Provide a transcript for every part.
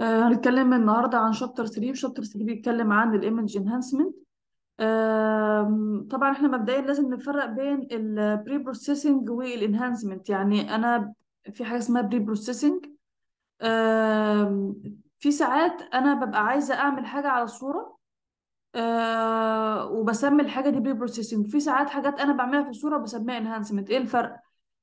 آه، هنتكلم النهارده عن شابتر 3 شابتر 3 بيتكلم عن الايمج انهانسمنت طبعا احنا مبدئيا لازم نفرق بين البري بروسيسنج والانهانسمنت يعني انا في حاجه اسمها بري بروسيسنج في ساعات انا ببقى عايزه اعمل حاجه على الصوره آه، وبسمي الحاجه دي بري بروسيسنج في ساعات حاجات انا بعملها في الصوره بسميها انهانسمنت ايه الفرق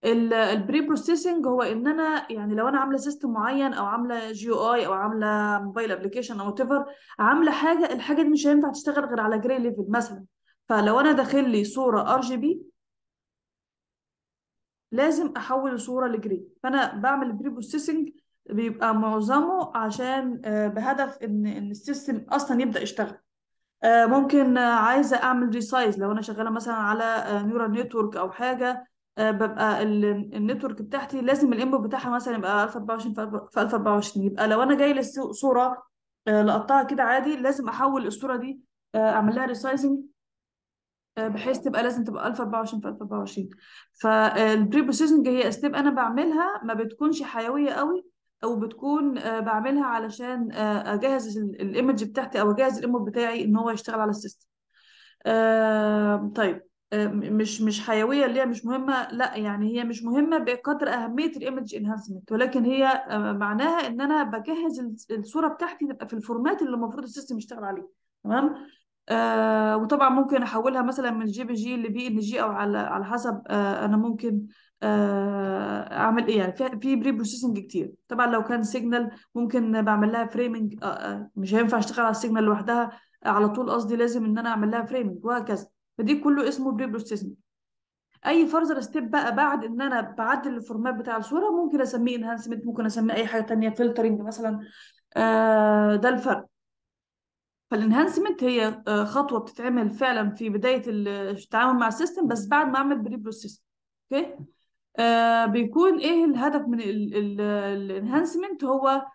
البري بروسيسنج هو ان انا يعني لو انا عامله سيستم معين او عامله جي او اي او عامله موبايل ابلكيشن او تيفر عامله حاجه الحاجه دي مش هينفع تشتغل غير على جري ليفل مثلا فلو انا داخل لي صوره ار جي بي لازم احول الصوره لجري فانا بعمل بري بروسيسنج بيبقى معظمه عشان آه، بهدف ان ان السيستم اصلا يبدا يشتغل آه، ممكن آه، عايزه اعمل ريسايز لو انا شغاله مثلا على نيورال نتورك او حاجه آه، ببقى النتورك بتاعتي لازم الانبوت بتاعها مثلا يبقى 1024 في 1024 يبقى لو انا جاي للسوق صوره آه، لقطتها كده عادي لازم احول الصوره دي آه، اعمل لها ريسايزنج بحيث تبقى لازم تبقى 1024 في 1024 فالبري بروسيسنج هي ستيب انا بعملها ما بتكونش حيويه قوي او بتكون بعملها علشان اجهز الايمج بتاعتي او اجهز الانبوت بتاعي ان هو يشتغل على السيستم طيب آه، مش مش حيويه اللي هي مش مهمه لا يعني هي مش مهمه بقدر اهميه الايمج انهانسمنت ولكن هي آه، معناها ان انا بجهز الصوره بتاعتي تبقى في الفورمات اللي المفروض السيستم يشتغل عليه تمام آه وطبعا ممكن احولها مثلا من جي بي جي لبي ان جي او على على حسب آه انا ممكن آه اعمل ايه يعني في بري بروسيسنج كتير طبعا لو كان سيجنال ممكن بعمل لها فريمنج آه،, آه مش هينفع اشتغل على السيجنال لوحدها على طول قصدي لازم ان انا اعمل لها فريمنج وهكذا فدي كله اسمه بري بروسيسنج اي فرزر ستيب بقى بعد ان انا بعدل الفورمات بتاع الصوره ممكن اسميه انهانسمنت ممكن اسميه اي حاجه تانية فلترنج مثلا آه ده الفرق فالانهانسمنت هي آه، خطوه بتتعمل فعلا في بدايه التعامل مع السيستم بس بعد ما اعمل بري بروسيسنج اوكي آه بيكون ايه الهدف من الانهانسمنت هو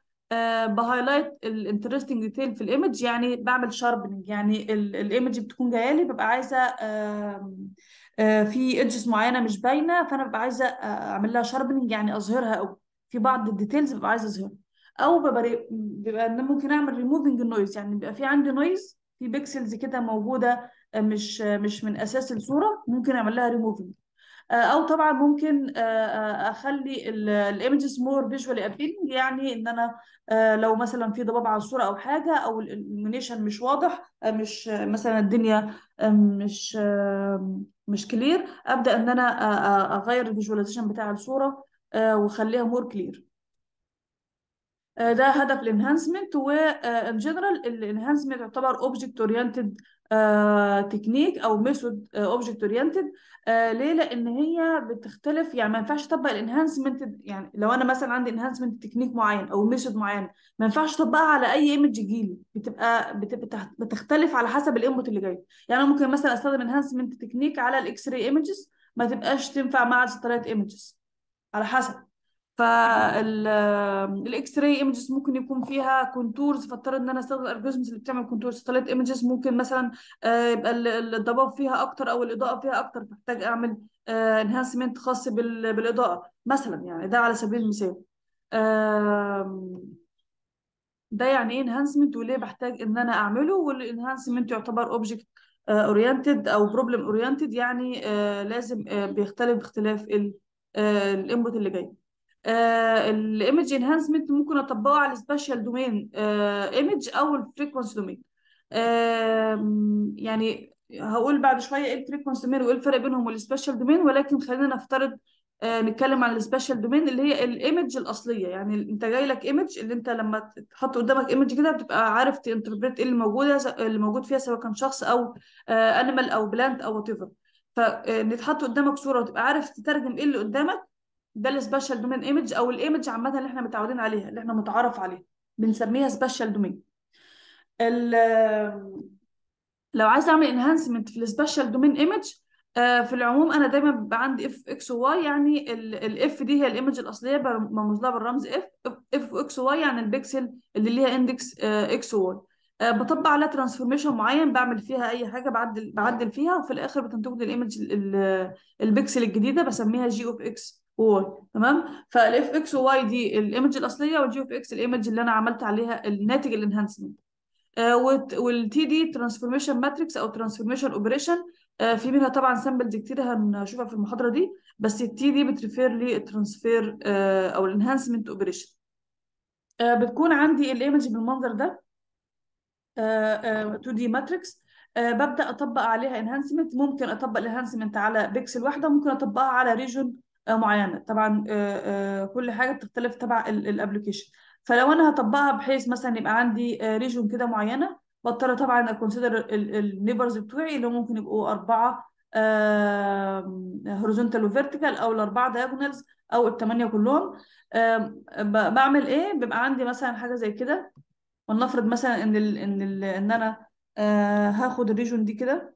بهايلايت الانترستنج ديتيل في الايمج يعني بعمل شاربنج يعني الايمج بتكون جايه لي ببقى عايزه آه، في ايدجز معينه مش باينه فانا ببقى عايزه آه، اعمل لها شاربنج يعني اظهرها قوي في بعض الديتيلز ببقى عايزه اظهرها او ببقى بيبقى ممكن اعمل ريموفنج النويز يعني بيبقى في عندي نويز في بيكسلز كده موجوده آه، مش مش من اساس الصوره ممكن اعمل لها ريموفنج آه، او طبعا ممكن آه، آه، اخلي الايمجز مور فيجوالي ابيلينج يعني ان انا لو مثلا في ضباب على الصوره او حاجه او الالومنيشن مش واضح مش مثلا الدنيا مش مش كلير ابدا ان انا اغير الفيجواليزيشن بتاع الصوره واخليها مور كلير ده هدف الانهانسمنت وان جنرال الانهانسمنت يعتبر اوبجكت اورينتد آه، تكنيك او ميثود اوبجكت آه، اورينتد آه، ليه لان هي بتختلف يعني ما ينفعش اطبق الانهانسمنت يعني لو انا مثلا عندي انهانسمنت تكنيك معين او ميثود معين ما ينفعش اطبقها على اي ايمج يجيلي بتبقى بتختلف على حسب الانبوت اللي جاي يعني ممكن مثلا استخدم انهانسمنت تكنيك على الاكس راي ايمجز ما تبقاش تنفع مع الستلايت ايمجز على حسب فالاكس راي ايمجز ممكن يكون فيها كونتورز فاضطر ان انا استخدم الالجوريزمز اللي بتعمل كونتورز طلعت ايمجز ممكن مثلا آه، يبقى الضباب فيها اكتر او الاضاءه فيها اكتر فاحتاج اعمل انهانسمنت خاص بالاضاءه مثلا يعني ده على سبيل المثال ده يعني ايه انهانسمنت وليه بحتاج ان انا اعمله والانهانسمنت يعتبر اوبجكت اورينتد او بروبلم اورينتد يعني آه، لازم آه، بيختلف باختلاف الانبوت اللي جاي آه، الايمج انهانسمنت ممكن اطبقه على السبيشال دومين ايمج او الفريكونس دومين يعني هقول بعد شويه ايه الفريكونس دومين وايه الفرق بينهم والسبيشال دومين ولكن خلينا نفترض آه، نتكلم عن السبيشال دومين اللي هي الايمج الاصليه يعني انت جاي لك ايمج اللي انت لما تحط قدامك ايمج كده بتبقى عارف تنتربريت ايه اللي موجوده اللي موجود فيها سواء كان شخص او انيمال آه، او بلانت او وات ايفر فنتحط قدامك صوره وتبقى عارف تترجم ايه اللي قدامك ده السبيشال دومين ايمج او الايمج عامه اللي احنا متعودين عليها اللي احنا متعارف عليها بنسميها سبيشال دومين لو عايز اعمل انهانسمنت في السبيشال دومين ايمج في العموم انا دايما بيبقى عندي اف اكس واي يعني الاف دي هي الايمج الاصليه مرموز لها بالرمز اف اف اكس واي يعني البكسل اللي ليها اندكس اكس واي بطبق عليها ترانسفورميشن معين بعمل فيها اي حاجه بعدل بعدل فيها وفي الاخر بتنتج لي الايمج البكسل الجديده بسميها جي اوف اكس واي تمام فالاف اكس وواي دي الايمج الاصليه والجي اوف اكس الايمج اللي انا عملت عليها الناتج الانهانسمنت والتي دي ترانسفورميشن ماتريكس او ترانسفورميشن اوبريشن آه، في منها طبعا سامبلز كتير هنشوفها في المحاضره دي بس التي دي بتريفير للترانسفير آه، او الانهانسمنت اوبريشن آه، بتكون عندي الايمج بالمنظر ده 2 دي ماتريكس ببدا اطبق عليها انهانسمنت ممكن اطبق الانهانسمنت على بيكسل واحده ممكن اطبقها على ريجون معينه طبعا آه، آه، كل حاجه بتختلف تبع الابلكيشن فلو انا هطبقها بحيث مثلا يبقى عندي ريجون آه، كده معينه بضطر طبعا اكونسيدر النيبرز بتوعي اللي ممكن يبقوا اربعه هوريزونتال وفيرتيكال او الاربعه دايجونالز او الثمانيه كلهم بعمل ايه بيبقى عندي مثلا حاجه زي كده ولنفرض مثلا ان ان ان انا هاخد الريجون دي كده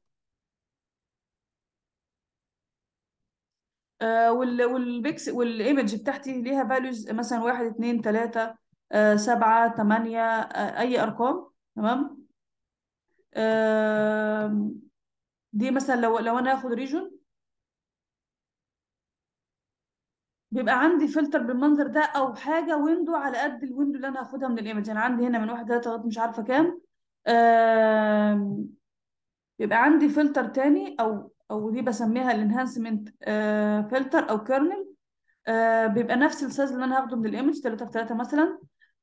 آه، وال والبيكس والايمج بتاعتي ليها فاليوز مثلا واحد اثنين ثلاثه آه، سبعة ثمانيه آه، أي أرقام تمام دي مثلا لو لو أنا آخد ريجون بيبقى عندي فلتر بالمنظر ده او حاجه ويندو على قد الويندو اللي انا هاخدها من الايمج يعني انا عندي هنا من واحد ثلاثه لغايه مش عارفه كام بيبقى عندي فلتر تاني او او دي بسميها الانهانسمنت فلتر او كيرنل آه، بيبقى نفس السايز اللي انا هاخده من الايمج 3 في 3 مثلا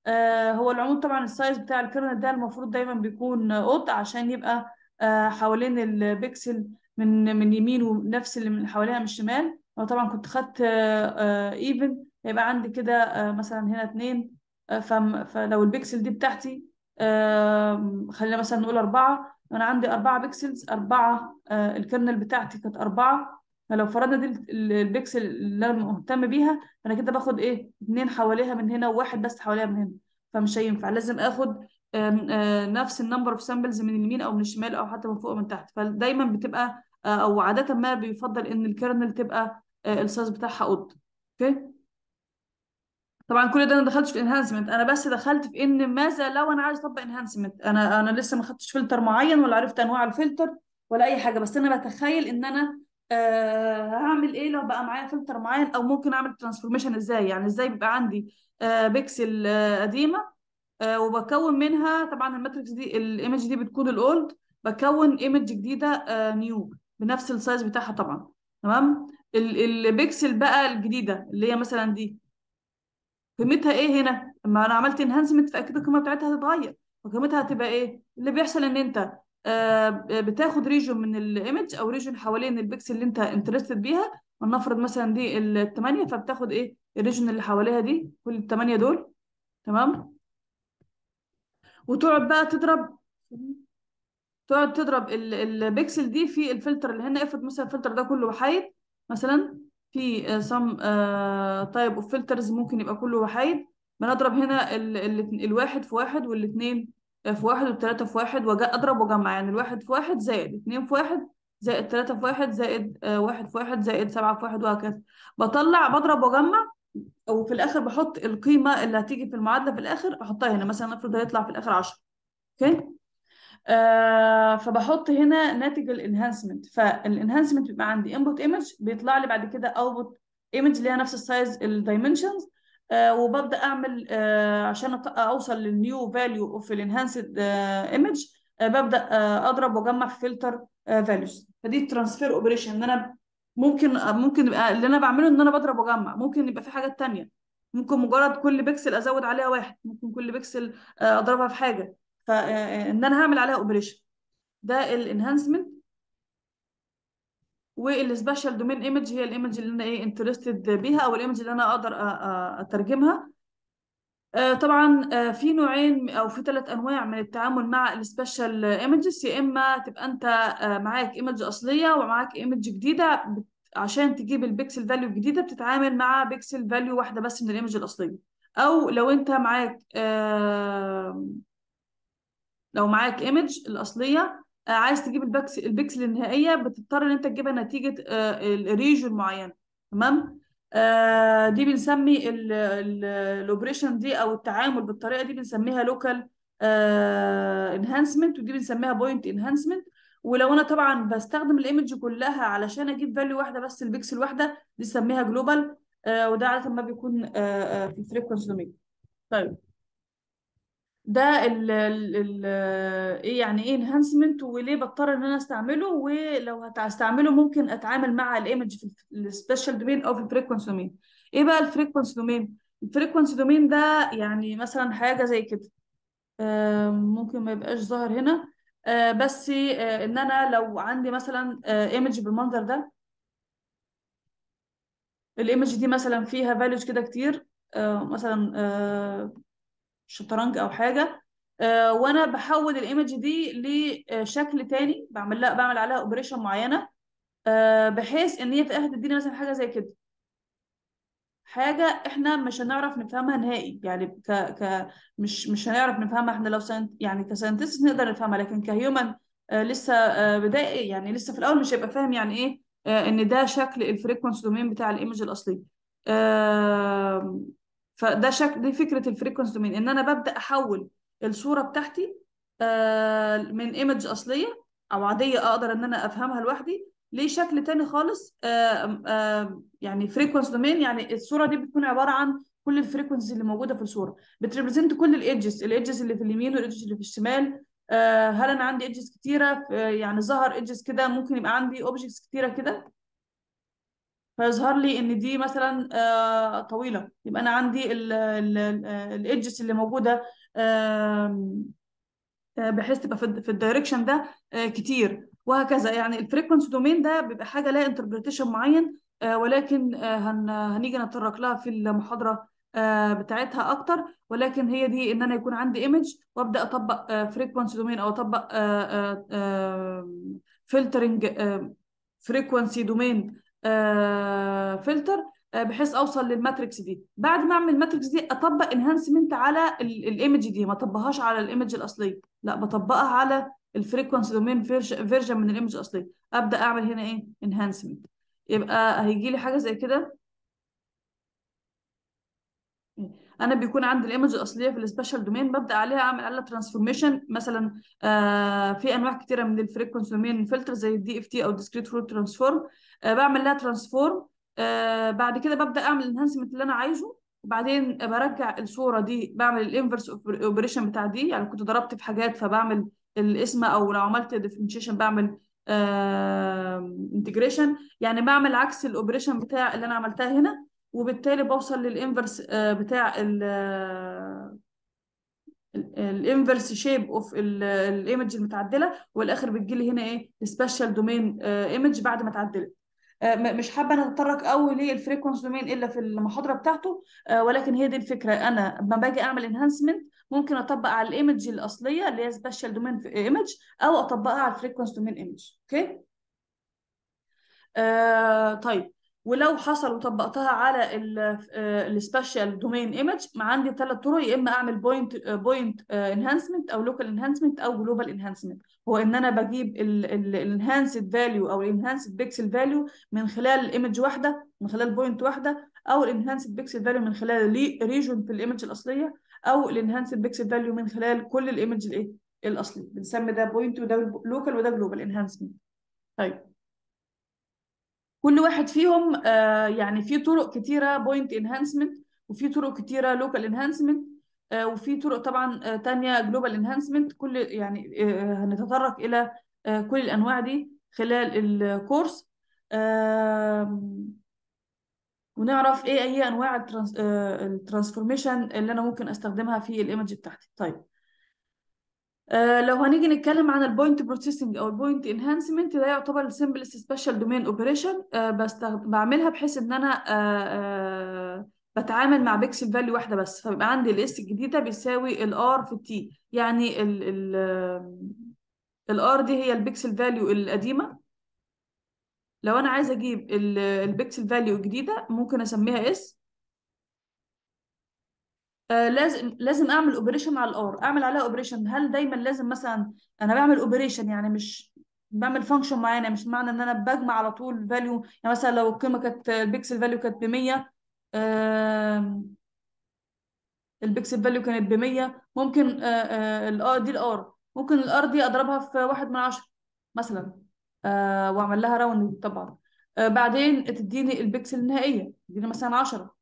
آه، هو العمود طبعا السايز بتاع الكيرنل ده المفروض دايما بيكون قط عشان يبقى آه، حوالين البكسل من من يمين ونفس اللي من حواليها من الشمال لو طبعا كنت خدت ايفن هيبقى عندي كده مثلا هنا اتنين فلو البكسل دي بتاعتي خلينا مثلا نقول أربعة انا عندي 4 بكسلز 4 الكرنل بتاعتي كانت 4 فلو فرضنا دي البكسل اللي انا مهتم بيها انا كده باخد ايه اتنين حواليها من هنا وواحد بس حواليها من هنا فمش هينفع لازم اخد آه، نفس النمبر اوف سامبلز من اليمين او من الشمال او حتى من فوق ومن تحت فدايما بتبقى آه، او عاده ما بيفضل ان الكرنل تبقى آه، السايز بتاعها اوضه اوكي طبعا كل ده انا دخلتش في انهانسمنت انا بس دخلت في ان ماذا لو انا عايز اطبق انهانسمنت انا انا لسه ما خدتش فلتر معين ولا عرفت انواع الفلتر ولا اي حاجه بس انا بتخيل ان انا آه هعمل ايه لو بقى معايا فلتر معين او ممكن اعمل ترانسفورميشن ازاي يعني ازاي بيبقى عندي آه بيكسل آه قديمه آه وبكون منها طبعا الماتريكس دي الايمج دي بتكون الاولد بكون ايمج جديده آه نيو بنفس السايز بتاعها طبعا تمام البيكسل بقى الجديده اللي هي مثلا دي قيمتها ايه هنا اما انا عملت انهانسمنت فاكيد القيمه بتاعتها هتتغير فقيمتها هتبقى ايه اللي بيحصل ان انت آه، بتاخد ريجون من الايمج او ريجون حوالين البكسل اللي انت انترستد بيها ولنفرض مثلا دي الثمانيه فبتاخد ايه الريجون اللي حواليها دي كل الثمانيه دول تمام وتقعد بقى تضرب تقعد تضرب البكسل دي في الفلتر اللي هنا افرض مثلا الفلتر ده كله وحيد مثلا في سم تايب اوف فلترز ممكن يبقى كله وحيد بنضرب هنا ال ال الواحد في واحد والاثنين آه، في واحد والثلاثة في واحد اضرب وأجمع يعني الواحد في واحد زائد اثنين في واحد زائد ثلاثة في واحد زائد آه، واحد في واحد زائد سبعة في واحد وهكذا بطلع بضرب وأجمع أو في الآخر بحط القيمة اللي هتيجي في المعادلة في الآخر أحطها هنا مثلا افرض هيطلع في الآخر 10 أوكي آه، فبحط هنا ناتج الانهانسمنت فالانهانسمنت بيبقى عندي انبوت ايمج بيطلع لي بعد كده اوتبوت ايمج اللي هي نفس السايز الدايمنشنز آه، وببدا اعمل آه، عشان اوصل للنيو فاليو اوف الانهانسد ايمج ببدا اضرب واجمع في فلتر فاليوز فدي ترانسفير اوبريشن ان انا ممكن ممكن يبقى اللي انا بعمله ان انا بضرب واجمع ممكن يبقى في حاجات ثانيه ممكن مجرد كل بكسل ازود عليها واحد ممكن كل بكسل اضربها في حاجه فان آه، آه، انا هعمل عليها اوبريشن ده الانهانسمنت والسبيشال دومين ايمج هي الايمج اللي انا ايه انترستد بيها او الايمج اللي انا اقدر اترجمها آه، طبعا في نوعين او في ثلاث انواع من التعامل مع السبيشال ايمجز يا اما تبقى انت معاك ايمج اصليه ومعاك ايمج جديده عشان تجيب البيكسل فاليو الجديده بتتعامل مع بيكسل فاليو واحده بس من الايمج الاصليه او لو انت معاك لو معاك ايمج الاصليه آه، عايز تجيب البكسل النهائيه بتضطر ان انت تجيبها نتيجه آه، الريجن معينه تمام آه، دي بنسمي الاوبريشن دي او التعامل بالطريقه دي بنسميها لوكال انهانسمنت ودي بنسميها بوينت انهانسمنت ولو انا طبعا بستخدم الايمج كلها علشان اجيب فاليو واحده بس البكسل واحده دي سميها جلوبال وده عاده ما بيكون في الفريكونس دومين طيب ده ال ال ايه يعني ايه انهانسمنت وليه بضطر ان انا استعمله ولو هستعمله ممكن اتعامل مع الايمج في السبيشال دومين او في الفريكونس دومين ايه بقى الفريكونس دومين الفريكونس دومين ده يعني مثلا حاجه زي كده ممكن ما يبقاش ظاهر هنا آه، بس آه، ان انا لو عندي مثلا ايمج آه، بالمنظر ده الايمج دي مثلا فيها فاليوز كده كتير مثلا شطرنج او حاجه آه، وانا بحول الايمج دي لشكل تاني بعمل لها بعمل عليها اوبريشن معينه آه، بحيث ان هي في الاخر تديني مثلا حاجه زي كده حاجه احنا مش هنعرف نفهمها نهائي يعني ك ك مش مش هنعرف نفهمها احنا لو سنت يعني كساينتست نقدر نفهمها لكن كهيومن آه، لسه بدائي يعني لسه في الاول مش هيبقى فاهم يعني ايه ان ده شكل الفريكونس دومين بتاع الايمج الاصلي فده شكل دي فكره الفريكونس دومين ان انا ببدا احول الصوره بتاعتي آه، من ايمج اصليه او عاديه اقدر ان انا افهمها لوحدي ليه شكل تاني خالص آآ آه، آآ آه، يعني فريكونس دومين يعني الصوره دي بتكون عباره عن كل الفريكونسز اللي موجوده في الصوره بتريبريزنت كل الايدجز الايدجز اللي في اليمين والايدجز اللي في الشمال هل انا عندي ايدجز كتيره يعني ظهر ايدجز كده ممكن يبقى عندي اوبجكتس كتيره كده فيظهر لي ان دي مثلا آه، طويله يبقى انا عندي الايدجز اللي موجوده آه، بحيث تبقى في الدايركشن ده آه، كتير وهكذا يعني الفريكونسي دومين ده بيبقى حاجه لها انتربريتيشن معين ولكن هنيجي نتطرق لها في المحاضره بتاعتها اكتر ولكن هي دي ان انا يكون عندي ايمج وابدا اطبق فريكونسي دومين او اطبق فلترنج فريكونسي دومين آه، فلتر آه، بحيث اوصل للماتريكس دي بعد ما اعمل الماتريكس دي اطبق انهانسمنت على الايمج دي ما اطبقهاش على الايمج الاصليه لا بطبقها على الفريكونسي دومين فيرجن من الايمج الاصليه ابدا اعمل هنا ايه انهانسمنت يبقى هيجي لي حاجه زي كده انا بيكون عندي الايمج الاصليه في السبيشال دومين ببدا عليها اعمل عليها ترانسفورميشن مثلا آه في انواع كتيره من الفريكونس دومين فلتر زي الدي اف تي او ديسكريت فروت ترانسفورم آه بعمل لها ترانسفورم آه بعد كده ببدا اعمل الانهانسمنت اللي انا عايزه وبعدين برجع الصوره دي بعمل الانفرس اوبريشن بتاع دي يعني كنت ضربت في حاجات فبعمل الاسم او لو عملت ديفرنشيشن بعمل انتجريشن آه، يعني بعمل عكس الاوبريشن بتاع اللي انا عملتها هنا وبالتالي بوصل للانفرس آه، بتاع ال آه، الانفرس شيب اوف الايمج المتعدله والاخر بتجي لي هنا ايه سبيشال دومين ايمج بعد ما اتعدلت آه، مش حابه انا اتطرق قوي للفريكونس دومين الا في المحاضره بتاعته ولكن هي دي الفكره انا لما باجي اعمل انهانسمنت ممكن اطبق على الايمج الاصليه اللي هي سبيشال دومين ايمج او اطبقها على الفريكونس دومين ايمج اوكي آه طيب ولو حصل وطبقتها على السبيشال دومين ايمج عندي ثلاث طرق يا اما اعمل بوينت بوينت انهانسمنت او لوكال انهانسمنت او جلوبال انهانسمنت هو ان انا بجيب الانهانسد فاليو او الانهانسد بيكسل فاليو من خلال ايمج واحده من خلال بوينت واحده او الانهانسد بيكسل فاليو من خلال ريجون في الايمج الاصليه او الانهانسد بيكسل فاليو من خلال كل الايمج الايه الاصلي بنسمي ده بوينت وده لوكال وده جلوبال انهانسمنت طيب كل واحد فيهم آه، يعني في طرق كتيره بوينت انهانسمنت وفي طرق كتيره لوكال انهانسمنت وفي طرق طبعا آه، تانية جلوبال انهانسمنت كل يعني آه، هنتطرق الى كل الانواع دي خلال الكورس ونعرف ايه اي انواع الترانسفورميشن اللي انا ممكن استخدمها في الايمج بتاعتي طيب آه، لو هنيجي نتكلم عن البوينت بروسيسنج او البوينت انهانسمنت ده يعتبر السمبل سبيشال دومين اوبريشن بعملها بحيث ان انا آه، آه، بتعامل مع بيكسل فاليو واحده بس فبيبقى عندي الاس الجديده بيساوي الار في تي يعني ال ال الار دي هي البيكسل فاليو القديمه لو انا عايزه اجيب البيكسل فاليو الجديده ممكن اسميها اس آه، لازم لازم اعمل اوبريشن على الار اعمل عليها اوبريشن هل دايما لازم مثلا انا بعمل اوبريشن يعني مش بعمل فانكشن معينه مش معنى ان انا بجمع على طول فاليو يعني مثلا لو القيمه كانت البيكسل فاليو كانت ب 100 آه البيكسل آه، فاليو كانت ب 100 ممكن الار دي الار ممكن الار دي اضربها في واحد من عشرة مثلا آه، واعمل لها راوند طبعا بعدين تديني البيكسل النهائيه تديني مثلا 10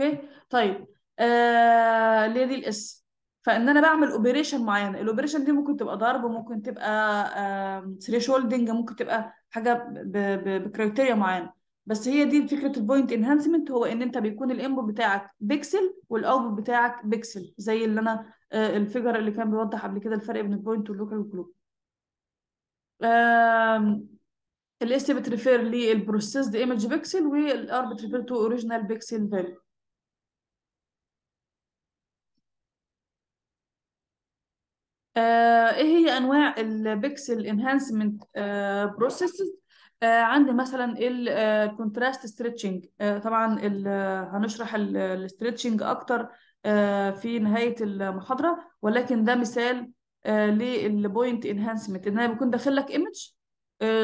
اوكي طيب آه دي الاس فان انا بعمل اوبريشن معينه الاوبريشن دي ممكن تبقى ضرب ممكن تبقى ثريشولدنج ممكن تبقى حاجه بكريتيريا معينه بس هي دي فكره البوينت انهانسمنت هو ان انت بيكون الانبوت بتاعك بيكسل والاوتبوت بتاعك بيكسل زي اللي انا آه، الفيجر اللي كان بيوضح قبل كده الفرق بين البوينت واللوكال جلوب الاس بتريفير للبروسيسد ايمج بيكسل والار بتريفير تو اوريجينال بيكسل فاليو آه، ايه هي انواع البكسل انهانسمنت بروسيسز عندي مثلا الكونتراست آه، ستريتشنج آه، طبعا هنشرح الاسترتشنج اكتر في نهايه المحاضره ولكن ده مثال للبوينت انهانسمنت ان انا بكون داخل لك ايمج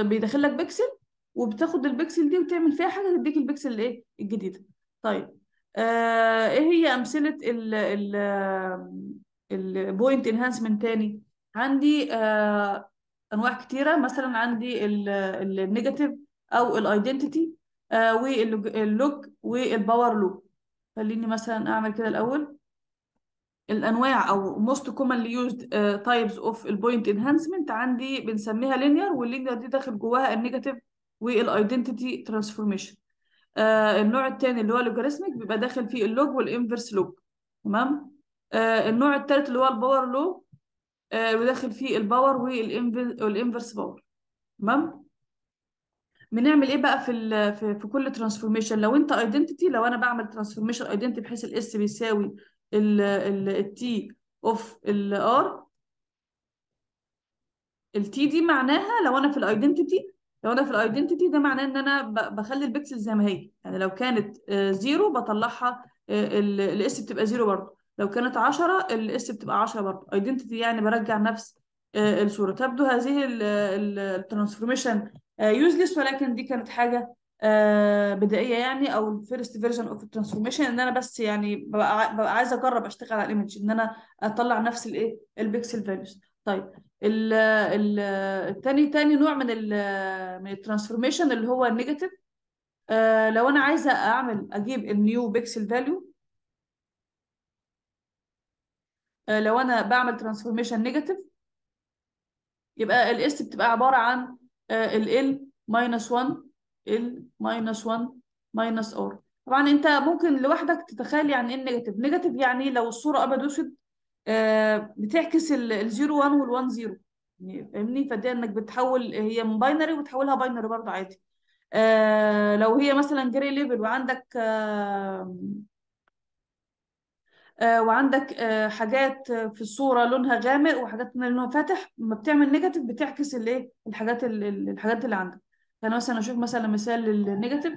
بيدخل لك بيكسل وبتاخد البيكسل دي وتعمل فيها حاجه تديك البيكسل الايه الجديده طيب ايه هي امثله ال البوينت انهانسمنت تاني عندي آه انواع كتيره مثلا عندي النيجاتيف او الايدنتيتي آه واللوج والباور لوك خليني مثلا اعمل كده الاول الانواع او most commonly used آه، types of البوينت انهانسمنت عندي بنسميها linear واللينير دي داخل جواها النيجاتيف والايدنتيتي ترانسفورميشن النوع الثاني اللي هو لوجاريثميك بيبقى داخل فيه اللوج والانفرس لوج تمام آه، النوع الثالث اللي هو الباور آه، لو وداخل فيه الباور والانفرس باور تمام بنعمل ايه بقى في في, في كل ترانسفورميشن لو انت ايدنتيتي لو انا بعمل ترانسفورميشن ايدنتيتي بحيث الاس بيساوي التي اوف الار التي دي معناها لو انا في الايدنتيتي لو انا في الايدنتيتي ده معناه ان انا بخلي البكسل زي ما هي يعني لو كانت زيرو آه، بطلعها الاس بتبقى زيرو برضه لو كانت 10 الاس بتبقى 10 برضه ايدنتيتي يعني برجع نفس آه، الصوره تبدو هذه الترانسفورميشن يوزلس آه، ولكن دي كانت حاجه آه، بدائيه يعني او الفيرست فيرجن اوف الترانسفورميشن ان انا بس يعني ببقى, عايز اجرب اشتغل على الايمج ان انا اطلع نفس الايه البيكسل فاليوز طيب ال ال التاني تاني نوع من ال من الترانسفورميشن اللي هو النيجاتيف آه لو انا عايزه اعمل اجيب النيو بيكسل فاليو آه، لو انا بعمل ترانسفورميشن نيجاتيف يبقى الاس بتبقى عباره عن آه، ال ال ماينس 1 ال ماينس 1 ماينس ار طبعا انت ممكن لوحدك تتخيل يعني ايه نيجاتيف نيجاتيف يعني لو الصوره ابيض واسود آه، بتعكس 0 1 وال1 0 فاهمني فدي انك بتحول هي من باينري وتحولها باينري برضه عادي آه لو هي مثلا جري ليفل وعندك آه آه، وعندك آه، حاجات في الصوره لونها غامق وحاجات لونها فاتح لما بتعمل نيجاتيف بتعكس الايه الحاجات الحاجات اللي عندك يعني مثلا اشوف مثلا مثال للنيجاتيف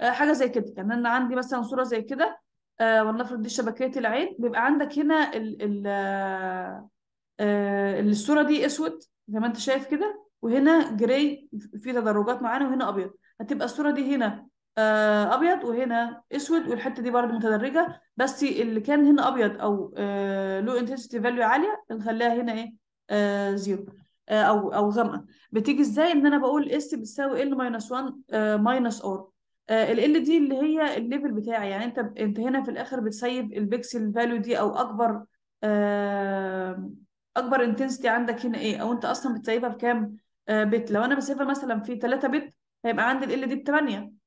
آه، حاجه زي كده يعني انا عندي مثلا صوره زي كده ولنفرض دي شبكيه العين بيبقى عندك هنا ال ال الصوره دي اسود زي ما انت شايف كده وهنا جراي في تدرجات معانا وهنا ابيض هتبقى الصوره دي هنا آه، ابيض وهنا اسود والحته دي برده متدرجه بس اللي كان هنا ابيض او لو انتنسيتي فاليو عاليه نخليها هنا ايه زيرو آه، آه، او او غامقه بتيجي ازاي ان انا بقول اس بتساوي ال ماينس 1 ماينس ار ال دي اللي هي الليفل بتاعي يعني انت انت هنا في الاخر بتسيب البكسل فاليو دي او اكبر اكبر انتنسيتي عندك هنا ايه او انت اصلا بتسيبها بكام بت لو انا بسيبها مثلا في 3 بت هيبقى عندي ال دي ب 8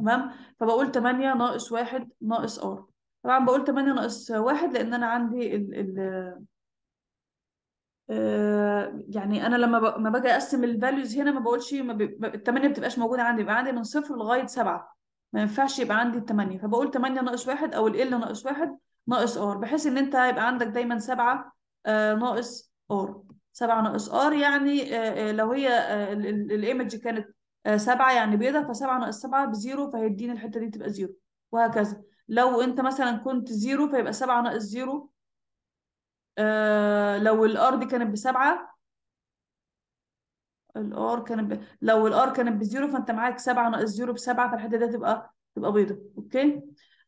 تمام فبقول 8 ناقص 1 ناقص ار طبعا بقول 8 ناقص 1 لان انا عندي ال ال آه، يعني انا لما ما باجي اقسم الفاليوز هنا ما بقولش ال 8 ما بتبقاش موجوده عندي بيبقى عندي من صفر لغايه 7 ما ينفعش يبقى عندي ال 8 فبقول 8 ناقص 1 او ال ال ناقص 1 ناقص ار بحيث ان انت يبقى عندك دايما 7 آه، ناقص ار 7 ناقص ار يعني آه، لو هي الايمج كانت آه، سبعة يعني بيضه فسبعة ناقص سبعة بزيرو فهيديني الحتة دي تبقى زيرو وهكذا لو انت مثلا كنت زيرو فيبقى سبعة ناقص زيرو آه لو الار دي كانت بسبعة الار كانت ب... لو الار كانت بزيرو فانت معاك سبعة ناقص زيرو بسبعة فالحتة دي تبقى تبقى بيضة اوكي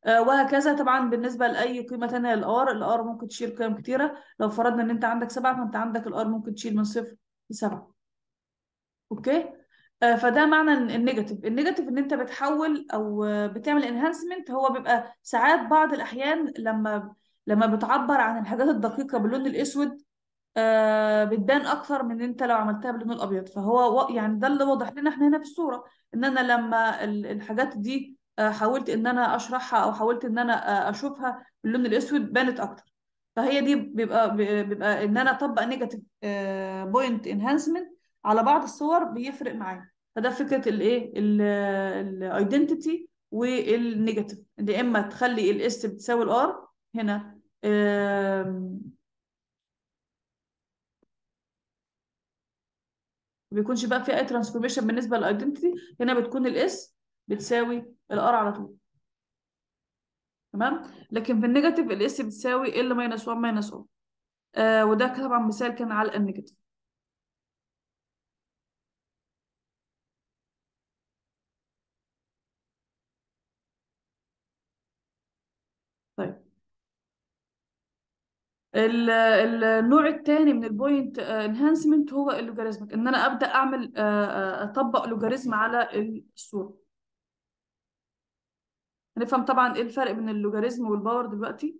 آه وهكذا طبعا بالنسبة لأي قيمة ثانيه للار الار ممكن تشيل قيم كتيرة لو فرضنا ان انت عندك سبعة فانت عندك الار ممكن تشيل من صفر لسبعة اوكي آه، فده معنى النيجاتيف النيجاتيف ان انت بتحول او بتعمل انهانسمنت هو بيبقى ساعات بعض الاحيان لما لما بتعبر عن الحاجات الدقيقه باللون الاسود آه، بتبان اكثر من انت لو عملتها باللون الابيض فهو يعني ده اللي واضح لنا احنا هنا في الصوره ان انا لما الحاجات دي آه، حاولت ان انا اشرحها او حاولت ان انا اشوفها باللون الاسود بانت اكتر فهي دي بيبقى بيبقى ان انا اطبق نيجاتيف بوينت انهانسمنت على بعض الصور بيفرق معايا فده فكره الايه الايدنتيتي والنيجاتيف يا اما تخلي الاس بتساوي الار هنا ما بيكونش بقى في اي ترانسفورميشن بالنسبه للايدنتيتي هنا بتكون الاس بتساوي الار على طول تمام لكن في النيجاتيف الاس بتساوي ال ماينس 1 ماينس 1 وده طبعا مثال كان على النيجاتيف النوع الثاني من البوينت انهانسمنت هو اللوجاريزمك ان انا ابدا اعمل آه، آه، اطبق لوجاريزم على الصوره هنفهم طبعا ايه الفرق بين اللوجاريزم والباور دلوقتي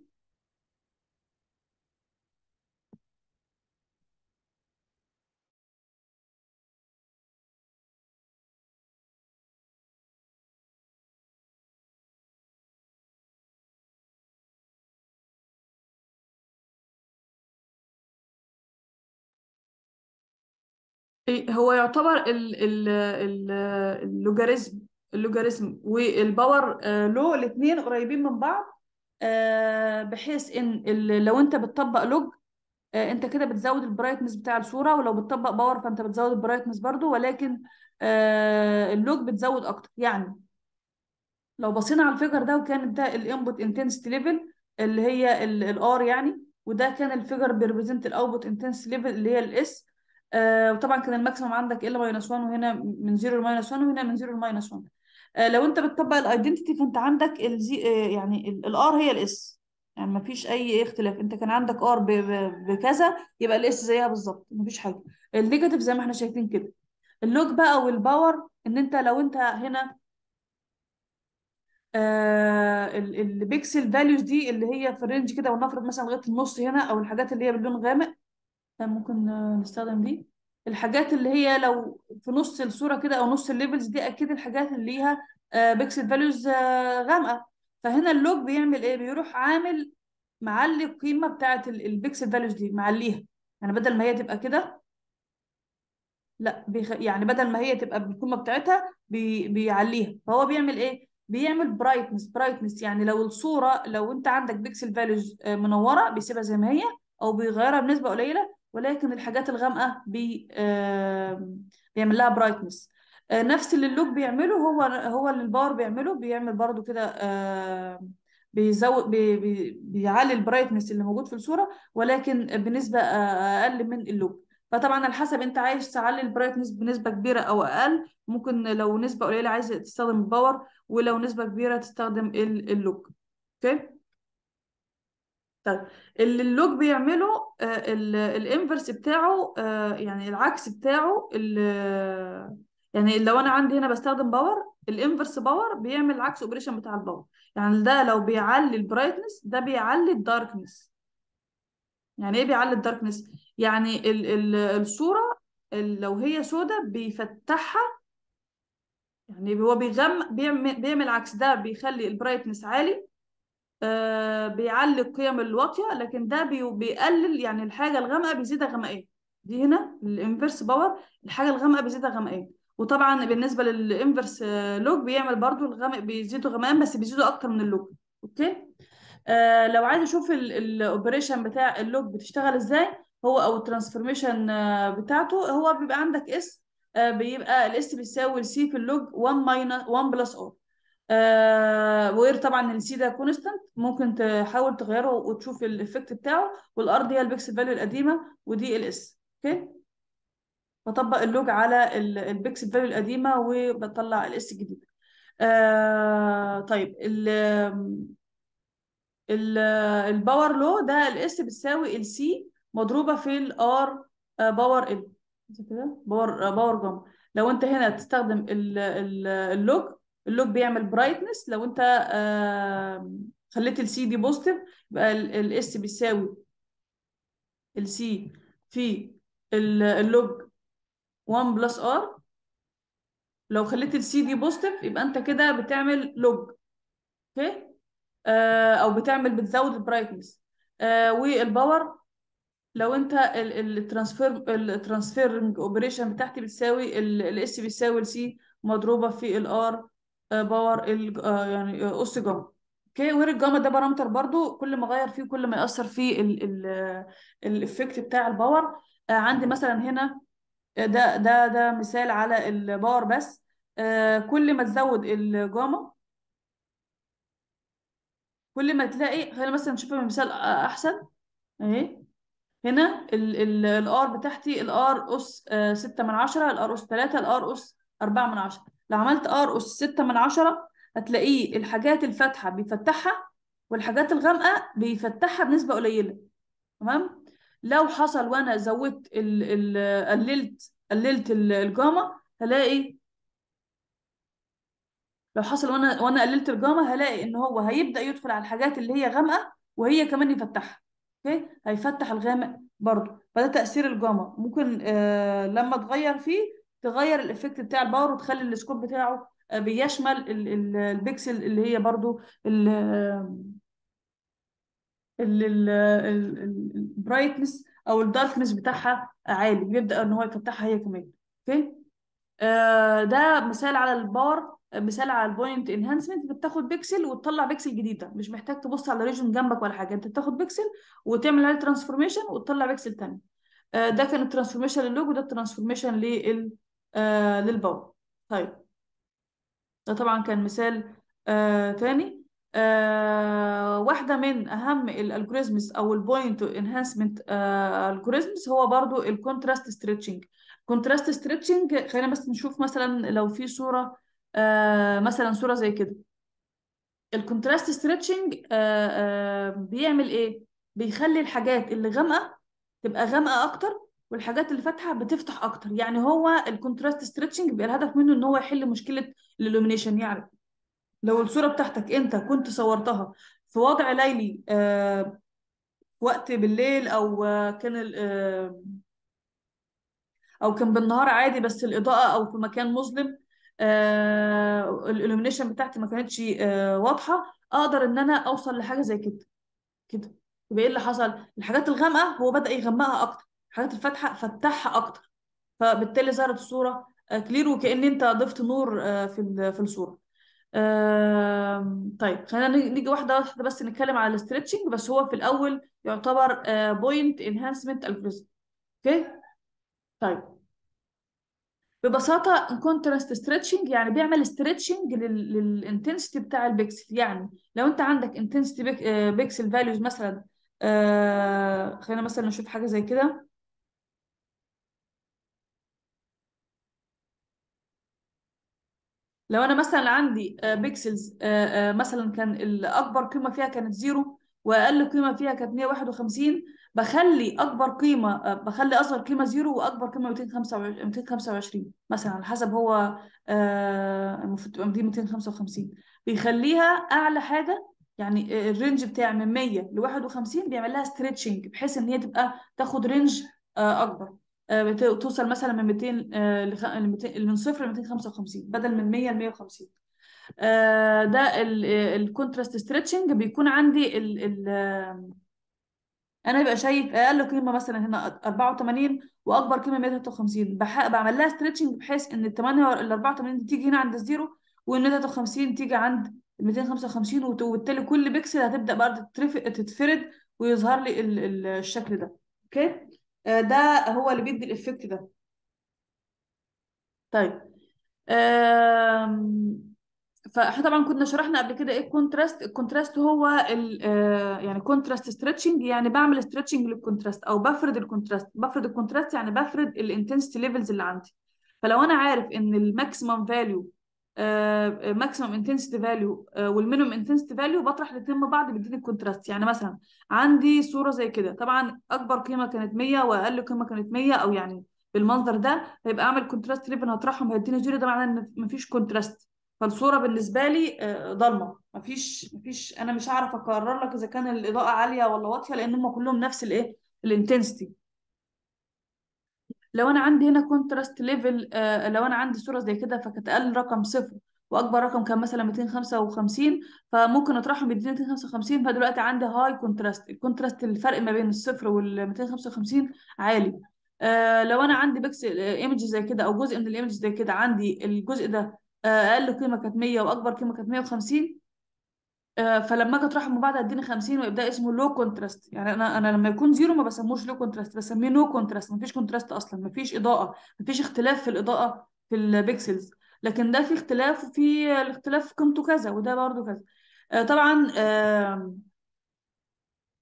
إيه، هو يعتبر ال ال ال اللوجاريزم اللوجاريزم والباور آه، لو الاثنين قريبين من بعض آه، بحيث ان لو انت بتطبق لوج آه، انت كده بتزود البرايتنس بتاع الصوره ولو بتطبق باور فانت بتزود البرايتنس برضو ولكن اللوج بتزود اكتر يعني لو بصينا على الفيجر ده وكان ده الانبوت انتنسيتي ليفل اللي هي الار يعني وده كان الفيجر بيربريزنت الاوتبوت انتنسيتي ليفل اللي هي الاس آه، وطبعا كان الماكسيمم عندك ال ماينس 1 وهنا من 0 لماينس 1 وهنا من 0 لماينس 1 لو انت بتطبق الايدنتيتي فانت عندك ال آه، يعني الار هي الاس يعني ما فيش اي اختلاف انت كان عندك ار بكذا يبقى الاس زيها بالظبط ما فيش حاجه النيجاتيف زي ما احنا شايفين كده اللوج بقى والباور ان انت لو انت هنا آه البيكسل فاليوز دي اللي هي في الرينج كده ونفرض مثلا لغايه النص هنا او الحاجات اللي هي باللون غامق ممكن نستخدم دي الحاجات اللي هي لو في نص الصوره كده او نص الليفلز دي اكيد الحاجات اللي ليها آه، بيكسل فاليوز آه، غامقه فهنا اللوج بيعمل ايه بيروح عامل معلي القيمه بتاعه البيكسل فاليوز دي معليها يعني بدل ما هي تبقى كده لا بيخ... يعني بدل ما هي تبقى بالقيمه بتاعتها بي... بيعليها فهو بيعمل ايه بيعمل برايتنس برايتنس يعني لو الصوره لو انت عندك بيكسل فاليوز آه، منوره بيسيبها زي ما هي او بيغيرها بنسبه قليله ولكن الحاجات الغامقه بي بيعمل لها برايتنس آه، نفس اللي اللوك بيعمله هو هو اللي الباور بيعمله بيعمل برضو كده بيزود بي بي بيعلي البرايتنس اللي موجود في الصوره ولكن بنسبه آه، اقل من اللوك فطبعا على حسب انت عايز تعلي البرايتنس بنسبه كبيره او اقل ممكن لو نسبه قليله عايز تستخدم الباور ولو نسبه كبيره تستخدم اللوك اوكي طيب اللي اللوج بيعمله آه، الانفرس بتاعه آه، يعني العكس بتاعه يعني لو انا عندي هنا بستخدم باور الانفرس باور بيعمل العكس اوبريشن بتاع الباور يعني ده لو بيعلي البرايتنس ده بيعلي الداركنس يعني ايه بيعلي الداركنس يعني الـ الـ الصوره لو هي سودة بيفتحها يعني هو بيغم بيعمل, بيعمل عكس ده بيخلي البرايتنس عالي آه، بيعلي القيم الواطيه لكن ده بيقلل يعني الحاجه الغامقه بيزيدها غمقيه دي هنا الانفرس باور الحاجه الغامقه بيزيدها غمقيه وطبعا بالنسبه للانفرس آه، لوج بيعمل برضو الغامق بيزيدوا غمقان بس بيزيدوا اكتر من اللوج اوكي آه لو عايز اشوف الاوبريشن بتاع اللوج بتشتغل ازاي هو او الترانسفورميشن آه، بتاعته هو بيبقى عندك اس بيبقى الاس بيساوي سي في اللوج 1 ماينس 1 بلس ار آه وير طبعا السي ده كونستنت ممكن تحاول تغيره وتشوف الايفكت بتاعه والار دي هي البيكسل فاليو القديمه ودي الاس اوكي بطبق اللوج على البيكسل فاليو القديمه وبطلع الاس الجديد آه طيب ال الباور لو ده الاس بتساوي السي مضروبه في الار باور ال آه، كده باور باور جام لو انت هنا تستخدم اللوج اللوب بيعمل برايتنس لو انت خليت السي دي بوزيتيف يبقى الاس بيساوي السي في اللوج 1 بلس ار لو خليت السي دي بوزيتيف يبقى انت كده بتعمل لوج اوكي آه، او بتعمل بتزود البرايتنس آه، والباور لو انت الترانسفير الترانسفيرنج اوبريشن بتاعتي بتساوي الاس بيساوي السي مضروبه في الار آه، باور آه، يعني قص آه، جاما اوكي وير الجاما ده بارامتر برضو كل ما اغير فيه كل ما ياثر فيه الافكت بتاع الباور عندي مثلا هنا ده ده ده مثال على الباور بس كل ما تزود الجاما كل ما تلاقي خلينا مثلا نشوف مثال احسن اهي هنا الار بتاعتي الار اس 6 من 10 الار اس 3 الار اس 4 من 10 لو عملت ار اس 6 من 10 هتلاقيه الحاجات الفاتحه بيفتحها والحاجات الغامقه بيفتحها بنسبه قليله تمام لو حصل وانا زودت ال ال قللت قللت الجاما هلاقي لو حصل وانا وانا قللت الجاما هلاقي ان هو هيبدا يدخل على الحاجات اللي هي غامقه وهي كمان يفتحها اوكي هيفتح الغامق برضه فده تاثير الجاما ممكن آه لما تغير فيه تغير الايفكت بتاع الباور وتخلي السكوب بتاعه آه، بيشمل البكسل اللي هي برضو البرايتنس او الداركنس بتاعها عالي بيبدا ان هو يفتحها هي كمان اوكي آه، ده مثال على الباور مثال على البوينت انهانسمنت بتاخد بيكسل وتطلع بيكسل جديده مش محتاج تبص على ريجن جنبك ولا حاجه انت بتاخد بيكسل وتعمل عليه ترانسفورميشن وتطلع بيكسل ثاني آه، ده كان الترانسفورميشن للوجو ده الترانسفورميشن لل آه للبول طيب ده طبعا كان مثال آه تاني آه واحدة من أهم الالجوريزمز أو البوينت انهانسمنت الجوريزمز آه، هو برضو الكونتراست ستريتشنج كونتراست ستريتشنج خلينا بس نشوف مثلا لو في صورة آه مثلا صورة زي كده الكونتراست آه، ستريتشنج آه، بيعمل ايه بيخلي الحاجات اللي غامقة تبقى غامقة أكتر والحاجات اللي فاتحه بتفتح اكتر يعني هو الكونتراست ستريتشنج بيبقى الهدف منه ان هو يحل مشكله الالومنيشن يعني لو الصوره بتاعتك انت كنت صورتها في وضع ليلي آه وقت بالليل او آه كان آه او كان بالنهار عادي بس الاضاءه او في مكان مظلم آه الالومنيشن بتاعتي ما كانتش آه واضحه اقدر ان انا اوصل لحاجه زي كده كده يبقى ايه اللي حصل الحاجات الغامقه هو بدا يغمقها اكتر الحاجات الفاتحه فتحها اكتر فبالتالي ظهرت الصوره كلير آه، وكأن انت ضفت نور آه، في في الصوره طيب خلينا نيجي واحده واحده بس نتكلم على الاسترتشنج بس هو في الاول يعتبر بوينت انهانسمنت الجوريزم اوكي طيب ببساطه كونتراست ستريتشنج يعني بيعمل استرتشنج للانتنسيتي بتاع البكسل يعني لو انت عندك انتنسيتي بيكسل فاليوز مثلا آه، خلينا مثلا نشوف حاجه زي كده لو انا مثلا عندي بيكسلز آه، آه، آه، مثلا كان الاكبر قيمه فيها كانت زيرو واقل قيمه فيها كانت 151 بخلي اكبر قيمه بخلي اصغر قيمه زيرو واكبر قيمه 225 مثلا على حسب هو المفروض تبقى 255 بيخليها اعلى حاجه يعني الرينج بتاع من 100 ل 51 بيعمل لها ستريتشنج بحيث ان هي تبقى تاخد رينج اكبر آه، توصل مثلا من 200 آه، ل من صفر ل 255 بدل من 100 ل 150 آه، ده الكونتراست ستريتشنج بيكون عندي الـ الـ انا بيبقى شايف اقل قيمه مثلا هنا 84 واكبر قيمه 153 بعمل لها ستريتشنج بحيث ان ال 8 ال 84 دي تيجي هنا عند الزيرو وال 53 تيجي عند ال 255 وبالتالي كل بيكسل هتبدا برضه تتفرد ويظهر لي الشكل ده اوكي آه، ده هو اللي بيدي الإفكت ده طيب أم... فاحنا طبعا كنا شرحنا قبل كده ايه الكونتراست الكونتراست هو ال آه، يعني كونتراست ستريتشنج يعني بعمل ستريتشنج للكونتراست او بفرد الكونتراست بفرد الكونتراست يعني بفرد الانتنسيتي ليفلز اللي عندي فلو انا عارف ان الماكسيمم فاليو ماكسيمم انتنسيتي فاليو والمينيمم انتنسيتي فاليو بطرح الاثنين مع بعض بيديني الكونتراست يعني مثلا عندي صوره زي كده طبعا اكبر قيمه كانت 100 واقل قيمه كانت 100 او يعني بالمنظر ده هيبقى اعمل كونتراست ليفل هطرحهم هيديني زيرو ده معناه ان مفيش كونتراست فالصوره بالنسبه لي آه، ضلمه مفيش مفيش انا مش هعرف اقرر لك اذا كان الاضاءه عاليه ولا واطيه لان هم كلهم نفس الايه الانتنسيتي لو انا عندي هنا كونتراست آه، ليفل لو انا عندي صوره زي كده فكانت اقل رقم صفر واكبر رقم كان مثلا 255 فممكن اطرحهم يديني 255 فدلوقتي عندي هاي كونتراست الكونتراست الفرق ما بين الصفر وال 255 عالي آه لو انا عندي بيكسل ايمج آه، زي كده او جزء من الايمج زي كده عندي الجزء ده آه، اقل قيمه كانت 100 واكبر قيمه كانت 150 آه، فلما اجي من بعد اديني 50 ويبدا اسمه لو كونتراست يعني انا انا لما يكون زيرو ما بسموش لو كونتراست بسميه نو كونتراست ما فيش كونتراست اصلا ما فيش اضاءه ما فيش اختلاف في الاضاءه في البيكسلز لكن ده في اختلاف وفي الاختلاف قيمته كذا وده برضه كذا آه، طبعا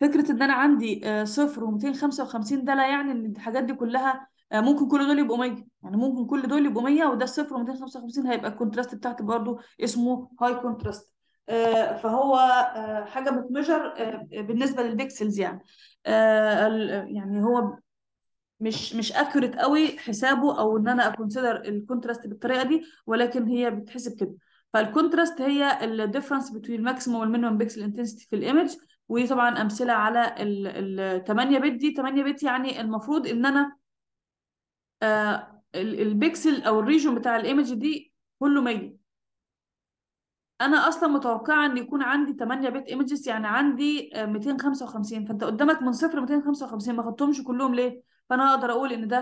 فكره ان انا عندي آه، صفر و255 ده لا يعني ان الحاجات دي كلها ممكن كل دول يبقوا 100 يعني ممكن كل دول يبقوا 100 وده الصفر و255 هيبقى الكونتراست بتاعتي برضه اسمه هاي كونتراست آه، فهو آه، حاجه بتمجر آه، بالنسبه للبيكسلز يعني يعني هو مش مش اكوريت قوي حسابه او ان انا اكونسيدر الكونتراست بالطريقه دي ولكن هي بتحسب كده فالكونتراست هي الديفرنس بين الماكسيموم والمينيمم بيكسل انتنسيتي في الايمج ودي طبعا امثله على ال 8 بت دي 8 بت يعني المفروض ان انا آه البيكسل او الريجون بتاع الايمج دي كله 100 انا اصلا متوقعه ان يكون عندي 8 بيت ايمجز يعني عندي 255 آه، فانت قدامك من صفر 255 ما خدتهمش كلهم ليه فانا اقدر اقول ان ده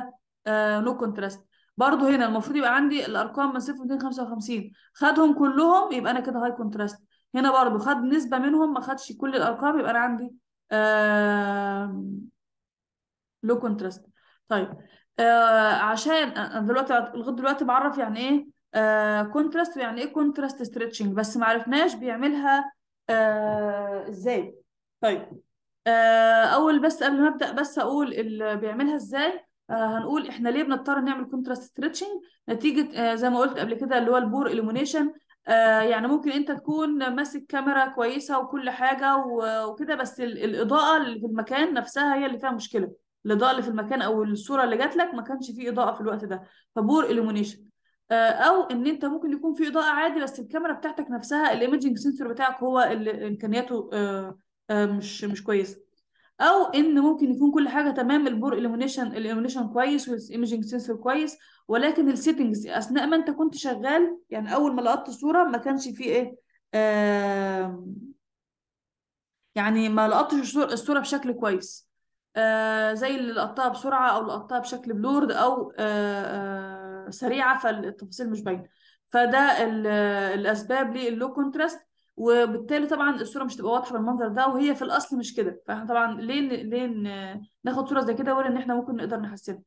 نو آه، كونتراست برضه هنا المفروض يبقى عندي الارقام من صفر 255 خدهم كلهم يبقى انا كده هاي كونتراست هنا برضه خد نسبه منهم ما خدش كل الارقام يبقى انا عندي لو آه، كونتراست طيب آه عشان انا دلوقتي لغايه دلوقتي بعرف يعني ايه كونتراست آه، يعني ايه كونتراست ستريتشنج بس ما عرفناش بيعملها آه، ازاي طيب آه، اول بس قبل ما ابدا بس اقول اللي بيعملها ازاي هنقول احنا ليه بنضطر نعمل كونتراست ستريتشنج نتيجه زي ما قلت قبل كده اللي هو البور اليومينيشن يعني ممكن انت تكون ماسك كاميرا كويسه وكل حاجه وكده بس الاضاءه اللي في المكان نفسها هي اللي فيها مشكله الاضاءه اللي في المكان او الصوره اللي جات لك ما كانش فيه اضاءه في الوقت ده فبور اليومينيشن آه، او ان انت ممكن يكون في اضاءه عادي بس الكاميرا بتاعتك نفسها الايمجنج سنسور بتاعك هو اللي امكانياته آه، آه، مش مش كويسه او ان ممكن يكون كل حاجه تمام البور الومنيشن الالومنيشن كويس والايمجنج سنسور كويس ولكن السيتنجز اثناء ما انت كنت شغال يعني اول ما لقطت صوره ما كانش فيه ايه يعني ما لقطتش الصوره بشكل كويس زي اللي لقطتها بسرعه او لقطتها بشكل بلورد او سريعه فالتفاصيل مش باينه فده الاسباب للو كونتراست وبالتالي طبعا الصوره مش تبقى واضحه بالمنظر ده وهي في الاصل مش كده فاحنا طبعا ليه ليه ناخد صوره زي كده ولا ان احنا ممكن نقدر نحسنها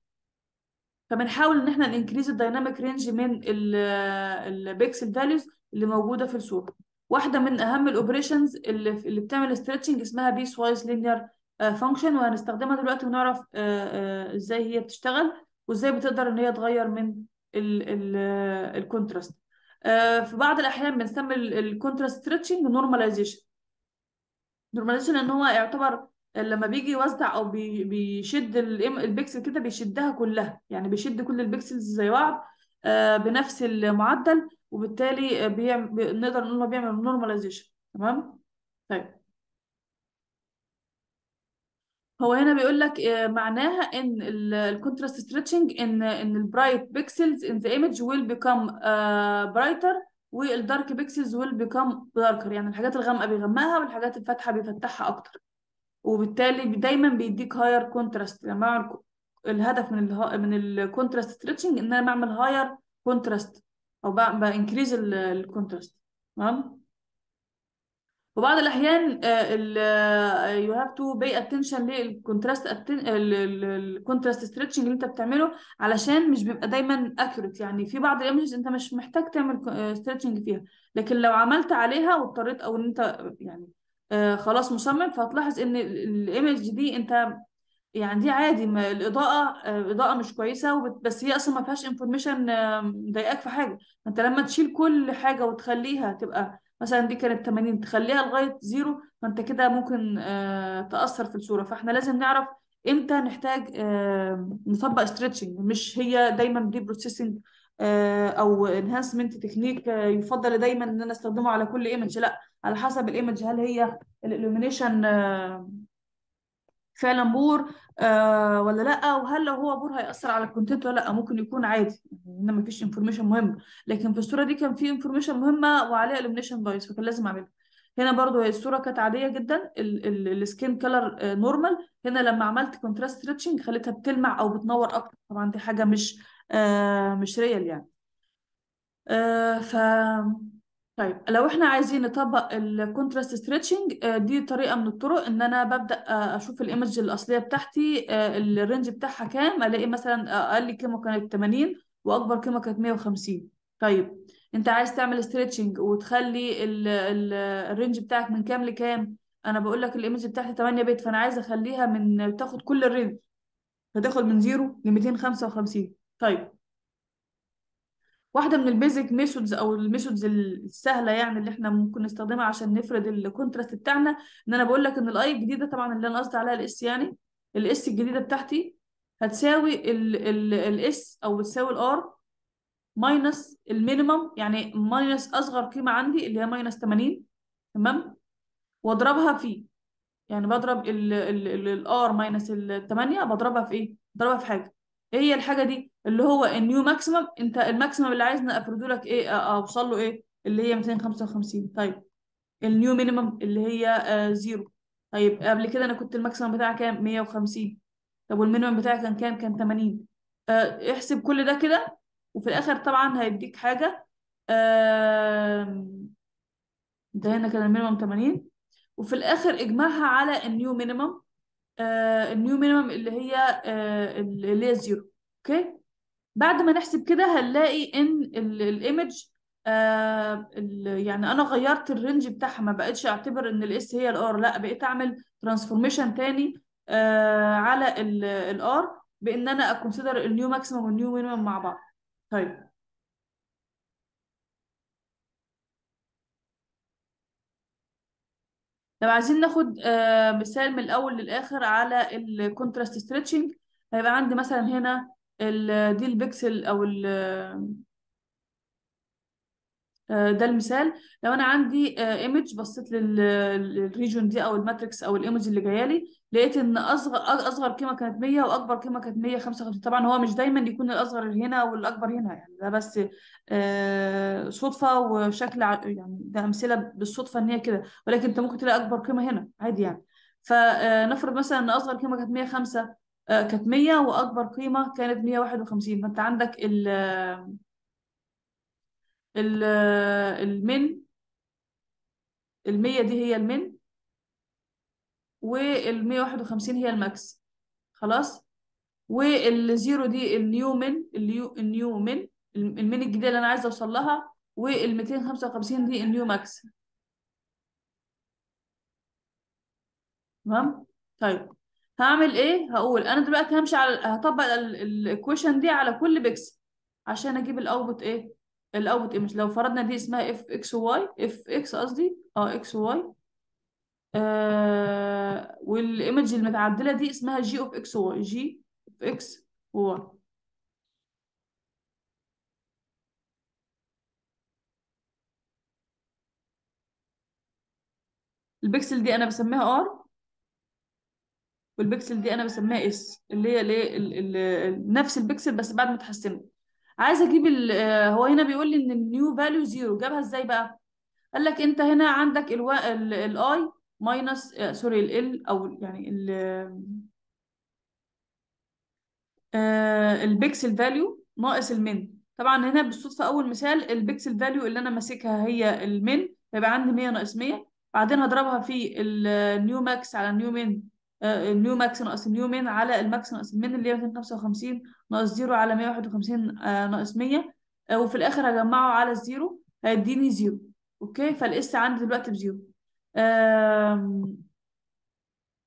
فبنحاول ان احنا ننكريز الدايناميك رينج من البيكسل فاليوز اللي موجوده في الصوره واحده من اهم الاوبريشنز اللي, اللي بتعمل ستريتشنج اسمها بيس وايز لينير فانكشن وهنستخدمها دلوقتي ونعرف آه، آه، ازاي هي بتشتغل وازاي بتقدر ان هي تغير من الكونتراست آه، في بعض الاحيان بنسمي الكونتراست ستريتشنج نورماليزيشن نورماليزيشن ان هو يعتبر لما بيجي يوزع او بيشد البيكسل كده بيشدها كلها يعني بيشد كل البيكسلز زي بعض آه، بنفس المعدل وبالتالي بيعمل نقدر نقول بيعمل نورماليزيشن تمام طيب هو هنا بيقول لك آه، معناها ان الكونتراست ستريتشنج ان ان البرايت بيكسلز ان ذا ايمج ويل بيكم برايتر والدارك بيكسلز ويل بيكم داركر يعني الحاجات الغامقه بيغمقها والحاجات الفاتحه بيفتحها اكتر وبالتالي دايما بيديك هاير كونتراست يعني بعمل الهدف من ال من الكونتراست ستريتشنج ان انا بعمل هاير كونتراست او بانكريز الكونتراست تمام وبعض الاحيان يو هاف تو باي اتنشن للكونتراست الكونتراست ستريتشنج اللي انت بتعمله علشان مش بيبقى دايما اكيوريت يعني في بعض الايمجز انت مش محتاج تعمل ستريتشنج آه، فيها لكن لو عملت عليها واضطريت او ان انت يعني آه، خلاص مصمم فهتلاحظ ان الايمج دي انت يعني دي عادي ما الاضاءه آه، اضاءه مش كويسه بس هي اصلا ما فيهاش انفورميشن مضايقاك في حاجه انت لما تشيل كل حاجه وتخليها تبقى مثلا دي كانت 80 تخليها لغايه زيرو فانت كده ممكن آه، تاثر في الصوره فاحنا لازم نعرف امتى نحتاج آه، نطبق ستريتشنج مش هي دايما دي بروسيسنج آه، او انهانسمنت تكنيك يفضل دايما ان انا استخدمه على كل ايمج لا على حسب الايمج هل هي الالومينيشن فعلا بور آه ولا لا وهل لو هو بور هيأثر على الكونتنت ولا لا ممكن يكون عادي هنا مفيش انفورميشن مهم لكن في الصوره دي كان في انفورميشن مهمه وعليها اليمنيشن بايس فكان لازم اعملها هنا برضو الصوره كانت عاديه جدا السكين كلر نورمال هنا لما عملت كونتراست ستريتشنج خليتها بتلمع او بتنور اكتر طبعا دي حاجه مش آه مش ريال يعني آه ف طيب لو احنا عايزين نطبق الكونتراست آه، ستريتشنج دي طريقه من الطرق ان انا ببدا آه، اشوف الايمج الاصليه بتاعتي آه، الرينج بتاعها كام الاقي مثلا اقل قيمه كانت 80 واكبر قيمه كانت 150 طيب انت عايز تعمل ستريتشنج وتخلي الرينج بتاعك من كام لكام انا بقول لك الايمج بتاعتي 8 بت فانا عايز اخليها من تاخد كل الرينج فتاخد من 0 ل 255 طيب واحده من البيزك ميثودز او الميثودز السهله يعني اللي احنا ممكن نستخدمها عشان نفرد الكونتراست بتاعنا ان انا بقول لك ان الاي الجديده طبعا اللي انا قصدي عليها الاس يعني الاس الجديده بتاعتي هتساوي الاس او بتساوي الار ماينس المينيمم يعني ماينس اصغر قيمه عندي اللي هي ماينس 80 تمام واضربها في يعني بضرب الار ماينس ال 8 بضربها في ايه؟ بضربها في حاجه ايه هي الحاجه دي اللي هو النيو ماكسيمم انت الماكسيمم اللي عايزنا افرضه لك ايه اوصل له ايه اللي هي 255 طيب النيو مينيمم اللي هي زيرو آه، طيب قبل كده انا كنت الماكسيمم بتاعي كام 150 طب والمينيمم بتاعي كان كام كان 80 آه احسب كل ده كده وفي الاخر طبعا هيديك حاجه ده هنا كان المينيمم 80 وفي الاخر اجمعها على النيو مينيمم آه، النيو مينيمم اللي هي آه، اللي هي زيرو اوكي بعد ما نحسب كده هنلاقي ان الايمج آه، يعني انا غيرت الرينج بتاعها ما بقتش اعتبر ان الاس هي الار لا بقيت اعمل ترانسفورميشن تاني على الار بان انا اكونسيدر النيو ماكسيمم والنيو مينيمم مع بعض طيب لو عايزين ناخد آه، مثال من الاول للاخر على الكونتراست ستريتشنج هيبقى عندي مثلا هنا دي البكسل او آه، ده المثال لو انا عندي ايمج آه، بصيت للريجون دي او الماتريكس او الايمج اللي جايه لي لقيت ان اصغر اصغر قيمه كانت 100 واكبر قيمه كانت 155 طبعا هو مش دايما يكون الاصغر هنا والاكبر هنا يعني ده بس آه، صدفه وشكل يعني ده امثله بالصدفه ان هي كده ولكن انت ممكن تلاقي اكبر قيمه هنا عادي يعني فنفرض مثلا ان اصغر قيمه كانت 105 كانت 100 واكبر قيمه كانت 151 فانت عندك ال آه، المن المية دي هي المن والمية واحد وخمسين هي الماكس خلاص والزيرو دي النيو من النيو من المن الجديدة اللي أنا عايزة أوصل لها والميتين خمسة وخمسين دي النيو ماكس تمام طيب هعمل ايه هقول انا دلوقتي همشي على هطبق الايكويشن دي على كل بيكسل عشان اجيب الاوتبوت ايه الاوت ايمج لو فرضنا دي اسمها اف اكس واي اف اكس قصدي اه اكس واي آه والايمج المتعدله دي اسمها جي اوف اكس واي جي اوف اكس واي البكسل دي انا بسميها ار والبكسل دي انا بسميها اس اللي هي ليه نفس البكسل بس بعد ما اتحسنت عايز اجيب آه، هو هنا بيقول لي ان النيو فاليو زيرو جابها ازاي بقى قال لك انت هنا عندك الاي ماينس آه، سوري ال او يعني ال آه البكسل فاليو ناقص المين طبعا هنا بالصدفه اول مثال البكسل فاليو اللي انا ماسكها هي المين فيبقى عندي 100 ناقص 100 بعدين هضربها في النيو آه، ماكس على النيو من النيو ماكس ناقص من على الماكس ناقص المين اللي هي 255 ناقص 0 على 151 آه، ناقص 100 آه، وفي الاخر هجمعه على الزيرو هيديني زيرو اوكي فالاس عندي دلوقتي بزيرو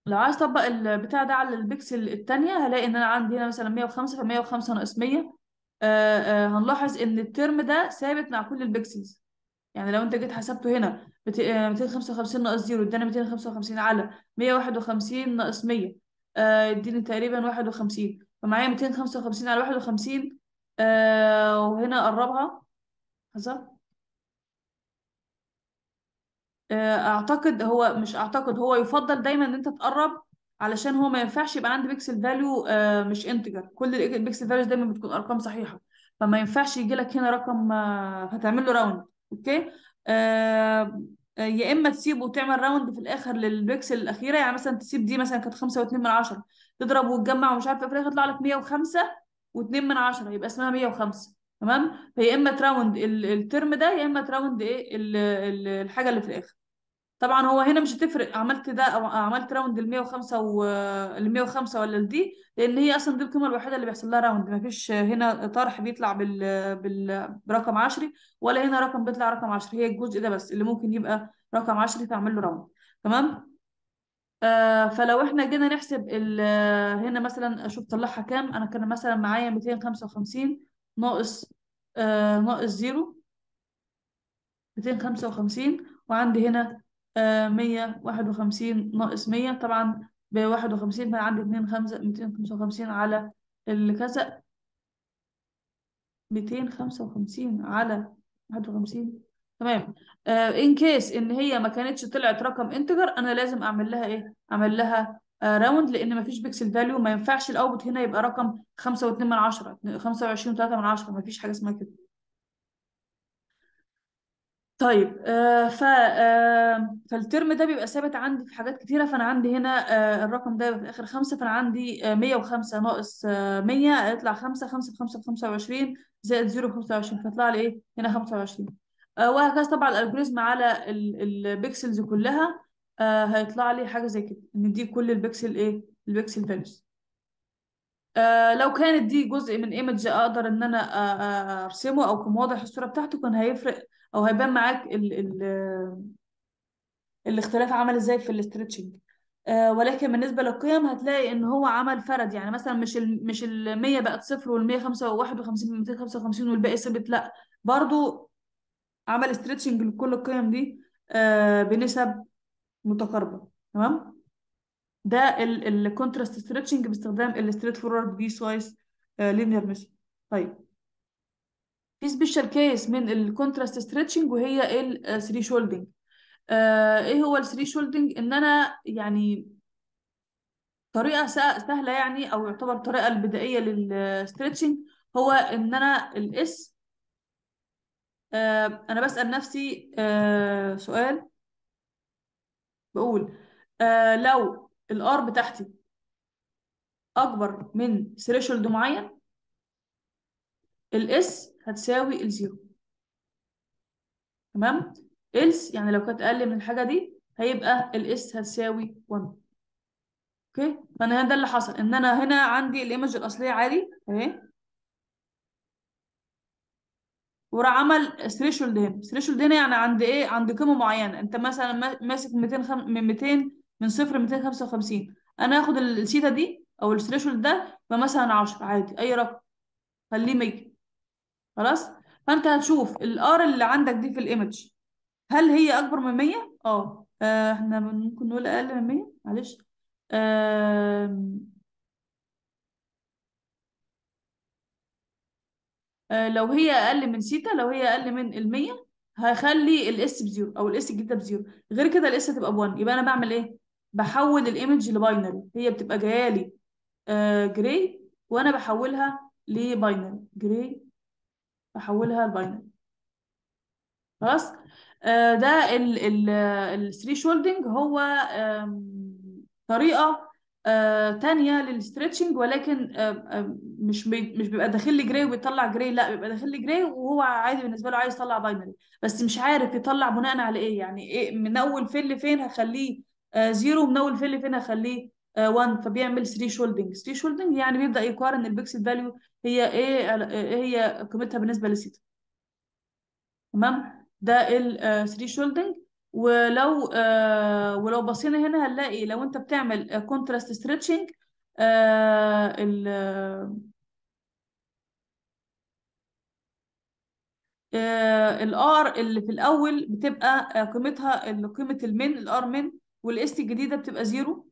لو عايز اطبق البتاع ده على البكسل الثانيه هلاقي ان انا عندي هنا مثلا 105 ف 105 ناقص 100 آه، هنلاحظ ان الترم ده ثابت مع كل البكسلز يعني لو انت جيت حسبته هنا 255 آه، ناقص 0 ادانا 255 على 151 ناقص 100 آه، يديني تقريبا 51 فمعايا 255 على 51 آه وهنا قربها هذا آه اعتقد هو مش اعتقد هو يفضل دايما ان انت تقرب علشان هو ما ينفعش يبقى عندي بيكسل فاليو آه مش انتجر كل البيكسل فاليوز دايما بتكون ارقام صحيحه فما ينفعش يجي لك هنا رقم هتعمل آه، له راوند اوكي آه،, آه يا اما تسيبه وتعمل راوند في الاخر للبكسل الاخيره يعني مثلا تسيب دي مثلا كانت 5 و2 من 10 تضرب وتجمع ومش عارفه إيه، في الاخر يطلع لك 105 و2 من 10 يبقى اسمها 105 تمام فيا اما تراوند الترم ده يا اما تراوند ايه الحاجه اللي في الاخر طبعا هو هنا مش هتفرق عملت ده او عملت راوند ال 105 و ال 105 ولا دي لان هي اصلا دي القيمه الوحيده اللي بيحصل لها راوند ما فيش هنا طرح بيطلع بال... بال... برقم 10 ولا هنا رقم بيطلع رقم 10 هي الجزء ده بس اللي ممكن يبقى رقم 10 تعمل له راوند تمام آه فلو احنا جينا نحسب هنا مثلا اشوف طلعها كام انا كان مثلا معايا 255 ناقص آه ناقص 0 255 وعندي هنا 151 ناقص 100 طبعا ب 51 بقى عندي 2 5 255 على اللي كذا 255 على 51 تمام ان آه، كيس ان هي ما كانتش طلعت رقم انتجر انا لازم اعمل لها ايه؟ اعمل لها راوند آه، لان ما فيش بيكسل فاليو ما ينفعش الاوتبوت هنا يبقى رقم 5.2 من 10 25.3 من 10 ما فيش حاجه اسمها كده طيب آه، ف آه، فالترم ده بيبقى ثابت عندي في حاجات كتيره فانا عندي هنا آه، الرقم ده في اخر خمسه فانا عندي 105 ناقص 100 هيطلع 5 5 ب 5 ب 25 زائد 0 ب 25 فيطلع لي ايه؟ هنا 25 وهكذا طبعا الالجوريزم على البكسلز كلها هيطلع لي حاجه زي كده ان دي كل البكسل ايه؟ البكسل فاليوز لو كانت دي جزء من ايمج اقدر ان انا ارسمه او كان واضح الصوره بتاعته كان هيفرق او هيبان معاك ال ال الاختلاف عمل ازاي في الاسترتشنج آه، ولكن بالنسبه للقيم هتلاقي ان هو عمل فرد يعني مثلا مش ال مش ال 100 بقت صفر وال 151 وال 255 والباقي ثابت لا برضو عمل استرتشنج لكل القيم دي آه، بنسب متقاربه تمام ده الكونتراست ستريتشنج باستخدام الستريت فورورد بي سوايس لينير ميثود طيب في سبيشال كيس من الكونتراست ستريتشنج وهي الثري شولدنج آه،, آه ايه هو الثري شولدنج ان انا يعني طريقه سهله يعني او يعتبر الطريقه البدائيه للستريتشنج آه، هو ان انا الاس آه انا بسال نفسي آه سؤال بقول آه لو الار بتاعتي اكبر من ثريشولد معين الاس هتساوي الزيرو تمام إلس يعني لو كانت أقل من الحاجة دي هيبقى الإس هتساوي 1 أوكي فأنا هنا ده اللي حصل إن أنا هنا عندي الإيمج الأصلية عالي أهي وراح عمل ثريشولد هنا ثريشولد هنا يعني عند ايه عند قيمه معينه انت مثلا ماسك 200 خم... من 200 من صفر 255 انا هاخد الثيتا دي او الثريشولد ده بمثلا 10 عادي اي رقم خليه 100 خلاص فانت هتشوف الار اللي عندك دي في الايمج هل هي اكبر من 100 آه. اه احنا ممكن نقول اقل من 100 معلش آه، لو هي اقل من سيتا لو هي اقل من ال100 هخلي الاس بزيرو او الاس الجديده بزيرو غير كده الاس هتبقى ب1 يبقى انا بعمل ايه بحول الايمج لباينري هي بتبقى جايه لي آه جراي وانا بحولها لباينري جراي احولها لباينري خلاص آه، ده الثري شولدنج هو طريقه آه للاسترتشنج للستريتشنج ولكن آه آه مش بي مش بيبقى داخل لي جراي وبيطلع جراي لا بيبقى داخل لي جراي وهو عادي بالنسبه له عايز يطلع باينري بس مش عارف يطلع بناء على ايه يعني ايه من اول فيل فين هخليه زيرو آه، من اول فيل فين هخليه 1 آه، فبيعمل 3 شولدنج 3 شولدنج يعني بيبدا يقارن البيكسل فاليو هي ايه هي قيمتها بالنسبه للسيتا تمام ده ال 3 آه، شولدنج ولو آه ولو بصينا هنا هنلاقي لو انت بتعمل كونتراست آه، ستريتشنج ال آه الار اللي في الاول بتبقى قيمتها قيمه المين الار من والاس الجديده بتبقى زيرو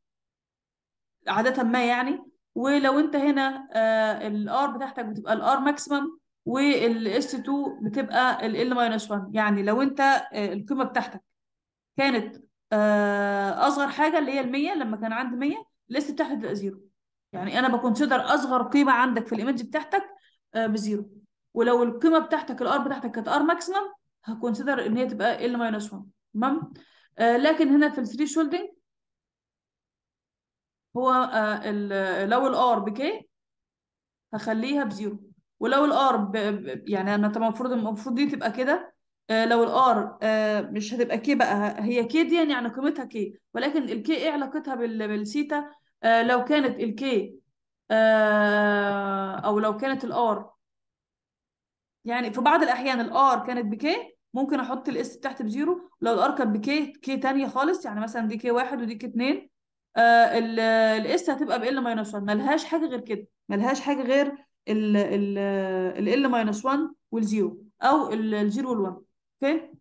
عاده ما يعني ولو انت هنا آه، الار بتاعتك بتبقى الار ماكسيمم والاس 2 بتبقى ال ماينس 1 يعني لو انت آه، القيمه بتاعتك كانت آه، اصغر حاجه اللي هي ال 100 لما كان عندي 100 الاس بتاعتك بتبقى زيرو يعني انا بكونسيدر اصغر قيمه عندك في الايمج بتاعتك بزيرو ولو القيمه بتاعتك الار بتاعتك كانت ار ماكسيمم هكونسيدر ان هي تبقى ال ماينس 1 تمام لكن هنا في الثري شولدنج هو آه، لو الار بكي هخليها بزيرو ولو الار يعني انا طبعا المفروض المفروض دي تبقى كده آه، لو الار آه، مش هتبقى كي بقى هي كي دي يعني قيمتها كي ولكن الكي ايه علاقتها بالسيتا لو كانت الكي او لو كانت الار يعني في بعض الاحيان الار كانت بكي ممكن احط الاس تحت بزيرو لو الار كانت بكي كي تانية خالص يعني مثلا دي كي واحد ودي كي اتنين آه، الاس هتبقى بال ماينس 1 ملهاش حاجه غير كده ملهاش حاجه غير ال ال ال ماينس 1 والزيرو او الزيرو 1 اوكي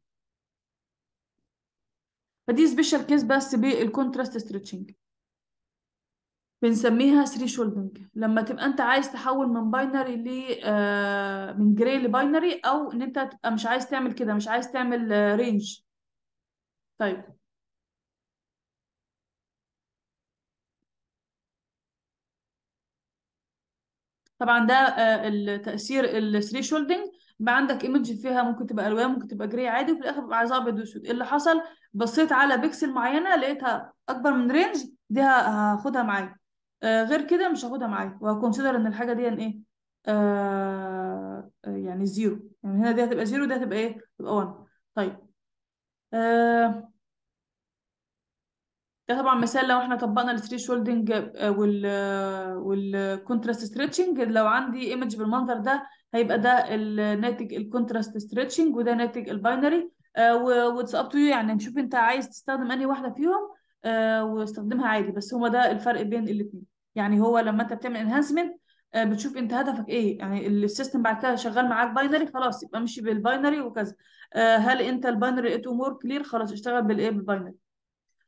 فدي سبيشال كيس بس بالكونتراست ستريتشنج بنسميها ثري شولدنج لما تبقى انت عايز تحول من باينري ل آه، من جراي لباينري او ان انت تبقى مش عايز تعمل كده مش عايز تعمل رينج آه، طيب طبعا ده آه، التاثير الثري شولدنج بقى عندك ايمج فيها ممكن تبقى الوان ممكن تبقى جري عادي وفي الاخر بيبقى عايز ابيض واسود اللي حصل بصيت على بيكسل معينه لقيتها اكبر من رينج دي هاخدها معايا آه، غير كده مش هاخدها معايا وهكونسيدر ان الحاجه دي يعني ايه آه، يعني زيرو يعني هنا دي هتبقى زيرو دي هتبقى ايه تبقى 1 طيب آه ده طبعا مثال لو احنا طبقنا الثري شولدنج آه، وال آه، والكونتراست ستريتشنج لو عندي ايمج بالمنظر ده هيبقى ده الناتج الكونتراست ستريتشنج وده ناتج الباينري واتس اب تو يو يعني نشوف انت عايز تستخدم انهي واحده فيهم آه، واستخدمها عادي بس هو ده الفرق بين الاثنين يعني هو لما انت بتعمل انهانسمنت بتشوف انت هدفك ايه يعني السيستم بعد كده شغال معاك باينري خلاص يبقى امشي بالباينري وكذا هل انت الباينري لقيته مور كلير خلاص اشتغل بالايه بالباينري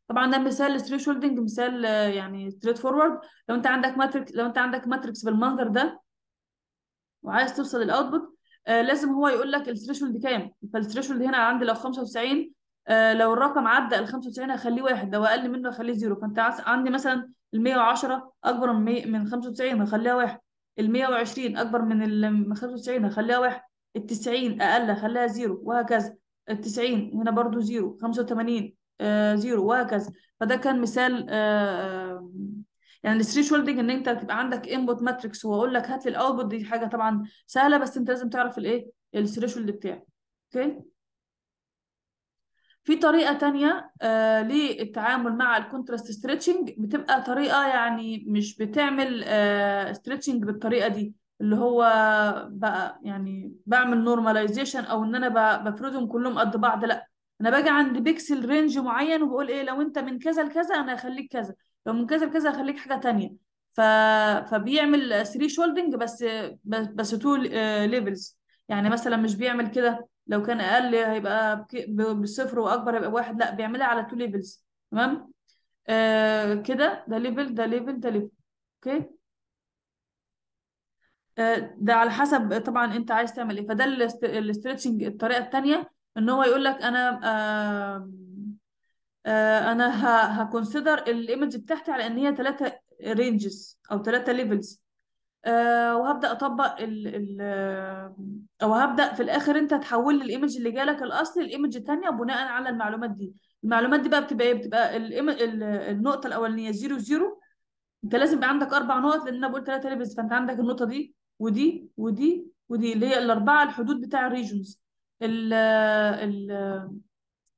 طبعا ده مثال الثري شولدنج مثال آه، يعني ستريت فورورد لو انت عندك ماتريكس لو انت عندك ماتريكس بالمنظر ده وعايز توصل للاوتبوت آه لازم هو يقول لك الثريشولد كام فالثريشولد هنا عندي لو 95 آه لو الرقم عدى ال 95 هخليه واحد لو اقل منه هخليه زيرو فانت عندي مثلا ال 110 اكبر من من 95 هخليها واحد ال 120 اكبر من ال 95 هخليها واحد ال 90 اقل هخليها زيرو وهكذا ال 90 هنا برضه زيرو 85 زيرو آه، وهكذا فده كان مثال آه، آه، يعني الثريشولدنج ان انت تبقى عندك انبوت ماتريكس واقول لك هات لي الاوتبوت دي حاجه طبعا سهله بس انت لازم تعرف الايه الثريشولد بتاعه اوكي في طريقه ثانيه للتعامل مع الكونتراست ستريتشنج بتبقى طريقه يعني مش بتعمل ستريتشنج بالطريقه دي اللي هو بقى يعني بعمل نورماليزيشن او ان انا بفردهم كلهم قد بعض لا انا باجي عند بيكسل رينج معين وبقول ايه لو انت من كذا لكذا انا هخليك كذا لو من كذا لكذا هخليك حاجه تانية ف... فبيعمل 3 شولدنج بس بس تو ليفلز آه، يعني مثلا مش بيعمل كده لو كان اقل هيبقى بصفر واكبر هيبقى بواحد لا بيعملها على تو ليفلز تمام آه كده ده ليفل ده ليفل ده ليفل اوكي آه، ده على حسب طبعا انت عايز تعمل ايه فده الاسترتشنج الطريقه الثانيه ان هو يقول لك انا آه، انا هكونسيدر الايمج بتاعتي على ان هي ثلاثه رينجز او ثلاثه ليفلز آه، وهبدا اطبق الـ الـ او هبدا في الاخر انت تحول لي الايمج اللي جالك الاصلي الايمج الثانيه بناء على المعلومات دي المعلومات دي بقى بتبقى ايه بتبقى النقطه الاولانيه 0 0 انت لازم يبقى عندك اربع نقط لان انا بقول ثلاثه ليفلز فانت عندك النقطه دي ودي ودي ودي اللي هي الاربعه الحدود بتاع الريجونز ال ال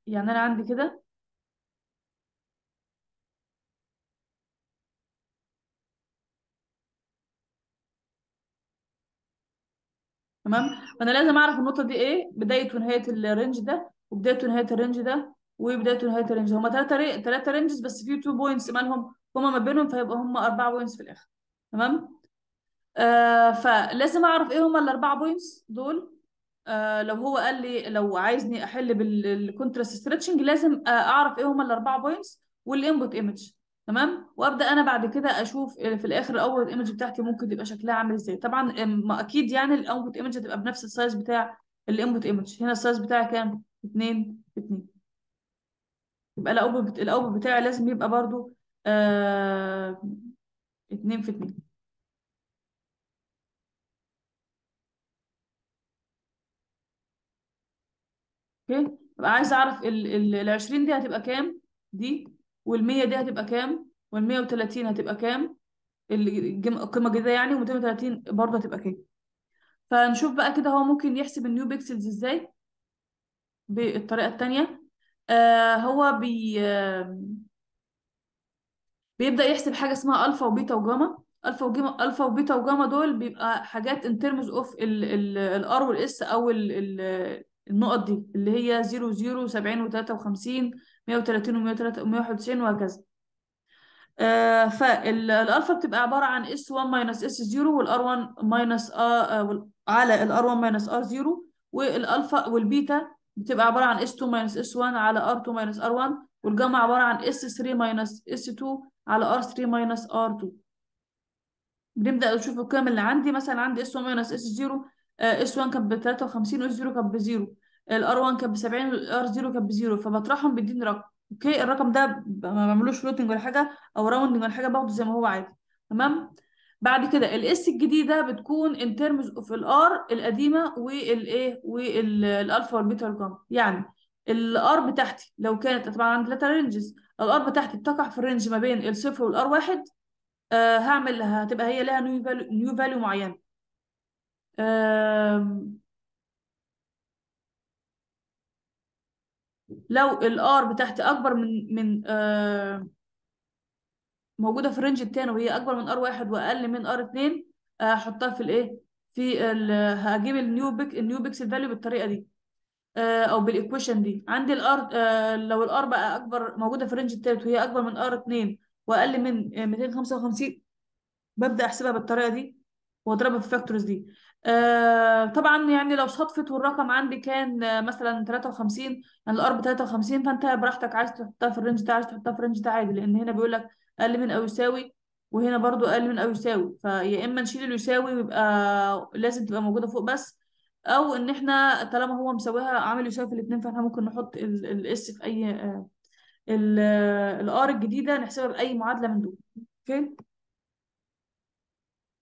يعني انا عندي كده تمام فانا لازم اعرف النقطه دي ايه بدايه ونهايه الرينج ده وبدايه ونهايه الرينج ده وبدايه ونهايه الرينج هما ثلاثه ري... ثلاثه رينجز بس في 2 بوينتس مالهم هما ما بينهم فيبقى هما اربع بوينتس في الاخر تمام آه فلازم اعرف ايه هما الاربع بوينتس دول آه لو هو قال لي لو عايزني احل بالكونتراست ستريتشنج لازم آه اعرف ايه هما الاربعه بوينتس والانبوت ايمج تمام وابدا انا بعد كده اشوف في الاخر الاول الايمج بتاعتي ممكن يبقى شكلها عامل ازاي طبعا اكيد يعني الانبوت ايمج هتبقى بنفس السايز بتاع الانبوت ايمج هنا السايز بتاعي كام 2 2 يبقى الاوبوت الاوبوت بتاعي لازم يبقى برضو آه 2 في 2 اوكي يبقى عايز اعرف ال ال 20 دي هتبقى كام دي وال100 دي هتبقى كام وال130 هتبقى كام القيمه الجديده يعني و230 برضه هتبقى كام فنشوف بقى كده هو ممكن يحسب النيو بيكسلز ازاي بالطريقه الثانيه آه هو بي آه بيبدا يحسب حاجه اسمها الفا وبيتا وجاما الفا وجاما الفا وبيتا وجاما دول بيبقى حاجات ان ترمز اوف الار والاس او ال النقط دي اللي هي 0 0 70 و53 130 و191 وهكذا آه فالالفا بتبقى عباره عن اس1 ماينس اس0 والار1 ماينس ار على الار1 ماينس ار0 والالفا والبيتا بتبقى عباره عن اس2 ماينس اس1 على ار2 ماينس ار1 والجمع عباره عن اس3 ماينس اس2 على ار3 ماينس ار2 بنبدا نشوف القيم اللي عندي مثلا عندي اس1 ماينس اس0 آه، اس 1 كانت ب 53 واس 0 كانت ب 0 آه، الار 1 كانت ب 70 والار 0 كانت ب 0 فبطرحهم بيديني رقم اوكي الرقم ده ما بعملوش فلوتنج ولا حاجه او راوندنج ولا حاجه باخده زي ما هو عادي تمام بعد كده الاس الجديده بتكون ان ترمز اوف الار القديمه والايه والالفا والبيتا والجاما يعني الار بتاعتي لو كانت طبعا عندي ثلاثه رينجز الار بتاعتي بتقع في الرينج ما بين الصفر والار واحد آه هعمل هتبقى هي لها نيو فاليو معينه لو r بتاعتي اكبر من من موجوده في الرينج التاني وهي اكبر من r1 واقل من r2 هحطها في الايه في هجيب النيو بيك النيو بيكسل فاليو بالطريقه دي آه، او بالايكويشن دي عندي r آه، لو r بقى اكبر موجوده في الرينج التالت وهي اكبر من r 2 واقل من 255 آه، ببدا احسبها بالطريقه دي واضربها في الفاكتورز دي آه، طبعا يعني لو صدفت والرقم عندي كان آه، مثلا 53 يعني ب 53 فانت براحتك عايز تحطها في الرينج ده عايز تحطها في الرينج ده عادي لان هنا بيقول لك اقل من او يساوي وهنا برضو اقل من او يساوي فيا اما نشيل اللي يساوي ويبقى لازم تبقى موجوده فوق بس او ان احنا طالما هو مساويها عامل يساوي في الاثنين فاحنا ممكن نحط الاس في اي آه، الار الجديده نحسبها باي معادله من دول اوكي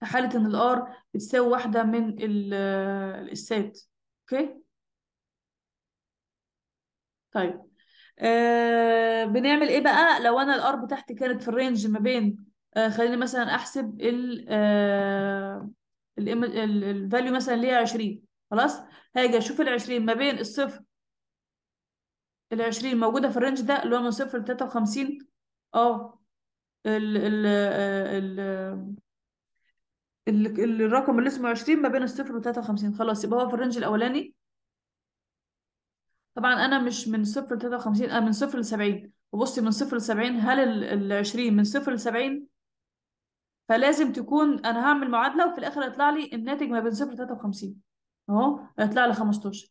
في حالة إن الـ R بتساوي واحدة من الـ آه، السات أوكي طيب آه بنعمل إيه بقى لو أنا الـ R بتاعتي كانت في الرينج ما بين آه خليني مثلا أحسب الـ آه الـ الـ value مثلا اللي هي 20 خلاص هاجي أشوف الـ 20 ما بين الصفر الـ 20 موجودة في الرينج ده اللي هو من صفر لـ 53 اه الـ الـ الـ, الـ, الـ ال- الرقم اللي اسمه 20 ما بين الصفر و 53 خلاص يبقى هو في الرينج الاولاني طبعا انا مش من صفر ل 53 انا من صفر ل 70 وبصي من صفر ل 70 هل ال 20 من صفر ل 70 فلازم تكون انا هعمل معادله وفي الاخر هيطلع لي الناتج ما بين صفر ل 53 اهو هيطلع لي 15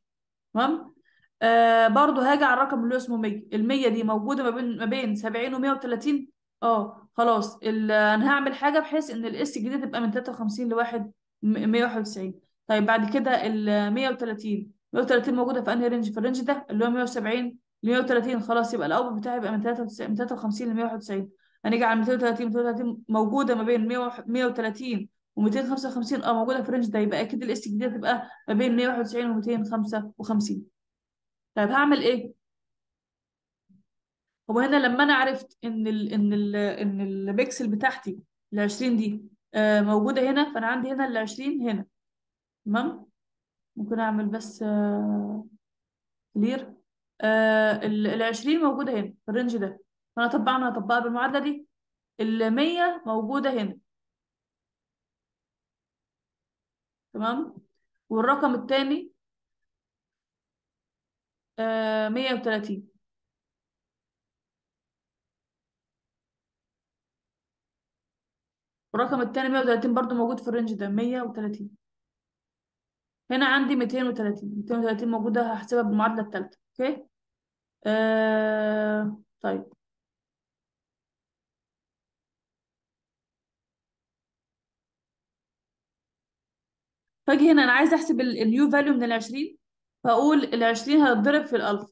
تمام آه برضه هاجي على الرقم اللي اسمه 100 ال 100 دي موجوده ما بين ما بين 70 و 130 اه خلاص انا هعمل حاجه بحيث ان الاس الجديده تبقى من 53 لواحد 191 طيب بعد كده ال 130 130 موجوده في انهي رينج في الرينج ده اللي هو 170 ل 130 خلاص يبقى الاوبر بتاعي يبقى من 93 من 53 ل 191 هنيجي على 230 230 موجوده ما بين 130 و255 اه موجوده في الرينج ده يبقى اكيد الاس الجديده تبقى ما بين 191 و255 طيب هعمل ايه هو هنا لما انا عرفت ان الـ ان الـ ان البكسل بتاعتي ال 20 دي آه، موجوده هنا فانا عندي هنا ال 20 هنا تمام ممكن اعمل بس كلير آه، آه، ال 20 موجوده هنا في الرينج ده فانا طبعا هطبقها بالمعادله دي ال 100 موجوده هنا تمام والرقم الثاني 130 والرقم الثاني 130 برضه موجود في الرينج ده 130 هنا عندي 230 230 موجودة هحسبها بالمعادلة الثالثه اوكي آه... طيب فاجي هنا انا عايز احسب النيو فاليو من ال 20 فاقول ال 20 هتضرب في الالف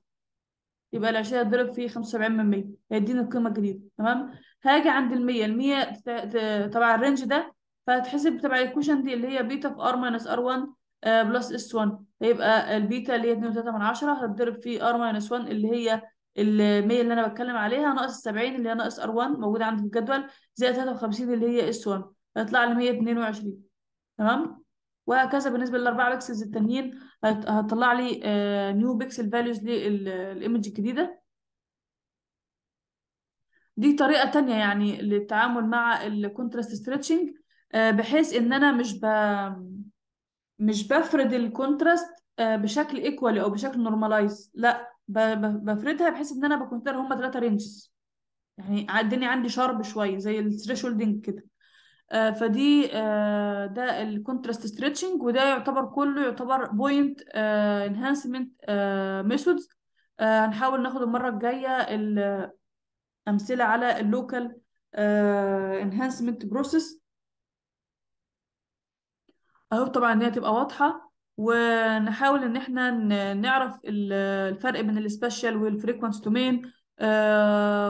يبقى ال 20 هتضرب في 75% هيديني القيمه الجديده تمام هاجي عند المية المية تبع الرينج ده فهتحسب تبع الكوشن دي اللي هي بيتا في ار ماينس ار 1 بلس اس 1 هيبقى البيتا اللي هي 2.3 من 10 هتضرب في ار ماينس 1 اللي هي ال 100 اللي انا بتكلم عليها ناقص 70 اللي هي ناقص ار 1 موجوده عندي في الجدول زائد 53 اللي هي اس 1 هيطلع لي 122 تمام وهكذا بالنسبه للاربع بكسلز التانيين هتطلع لي نيو بكسل فاليوز للايمج الجديده دي طريقه تانية يعني للتعامل مع الكونتراست آه، ستريتشنج بحيث ان انا مش ب... مش بفرد الكونتراست آه، بشكل ايكوالي او بشكل نورمالايز لا ب... بفردها بحيث ان انا بكونتر هما ثلاثه رينجز يعني الدنيا عندي شارب شويه زي الثريشولدنج كده آه، فدي ده الكونتراست ستريتشنج وده يعتبر كله يعتبر بوينت انهانسمنت ميثودز هنحاول ناخد المره الجايه امثله على اللوكال انهانسمنت بروسيس اهو طبعا ان هي تبقى واضحه ونحاول ان احنا نعرف الفرق بين السبيشال والفريكونس دومين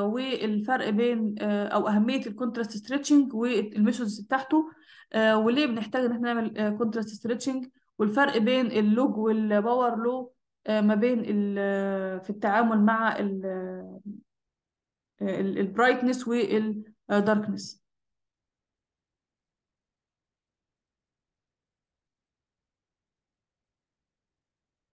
والفرق بين آه، او اهميه الكونتراست ستريتشنج والميثودز بتاعته آه، وليه بنحتاج ان احنا نعمل كونتراست آه، ستريتشنج والفرق بين اللوج والباور لو ما بين في التعامل مع آه، البرايتنس والداركنس آه،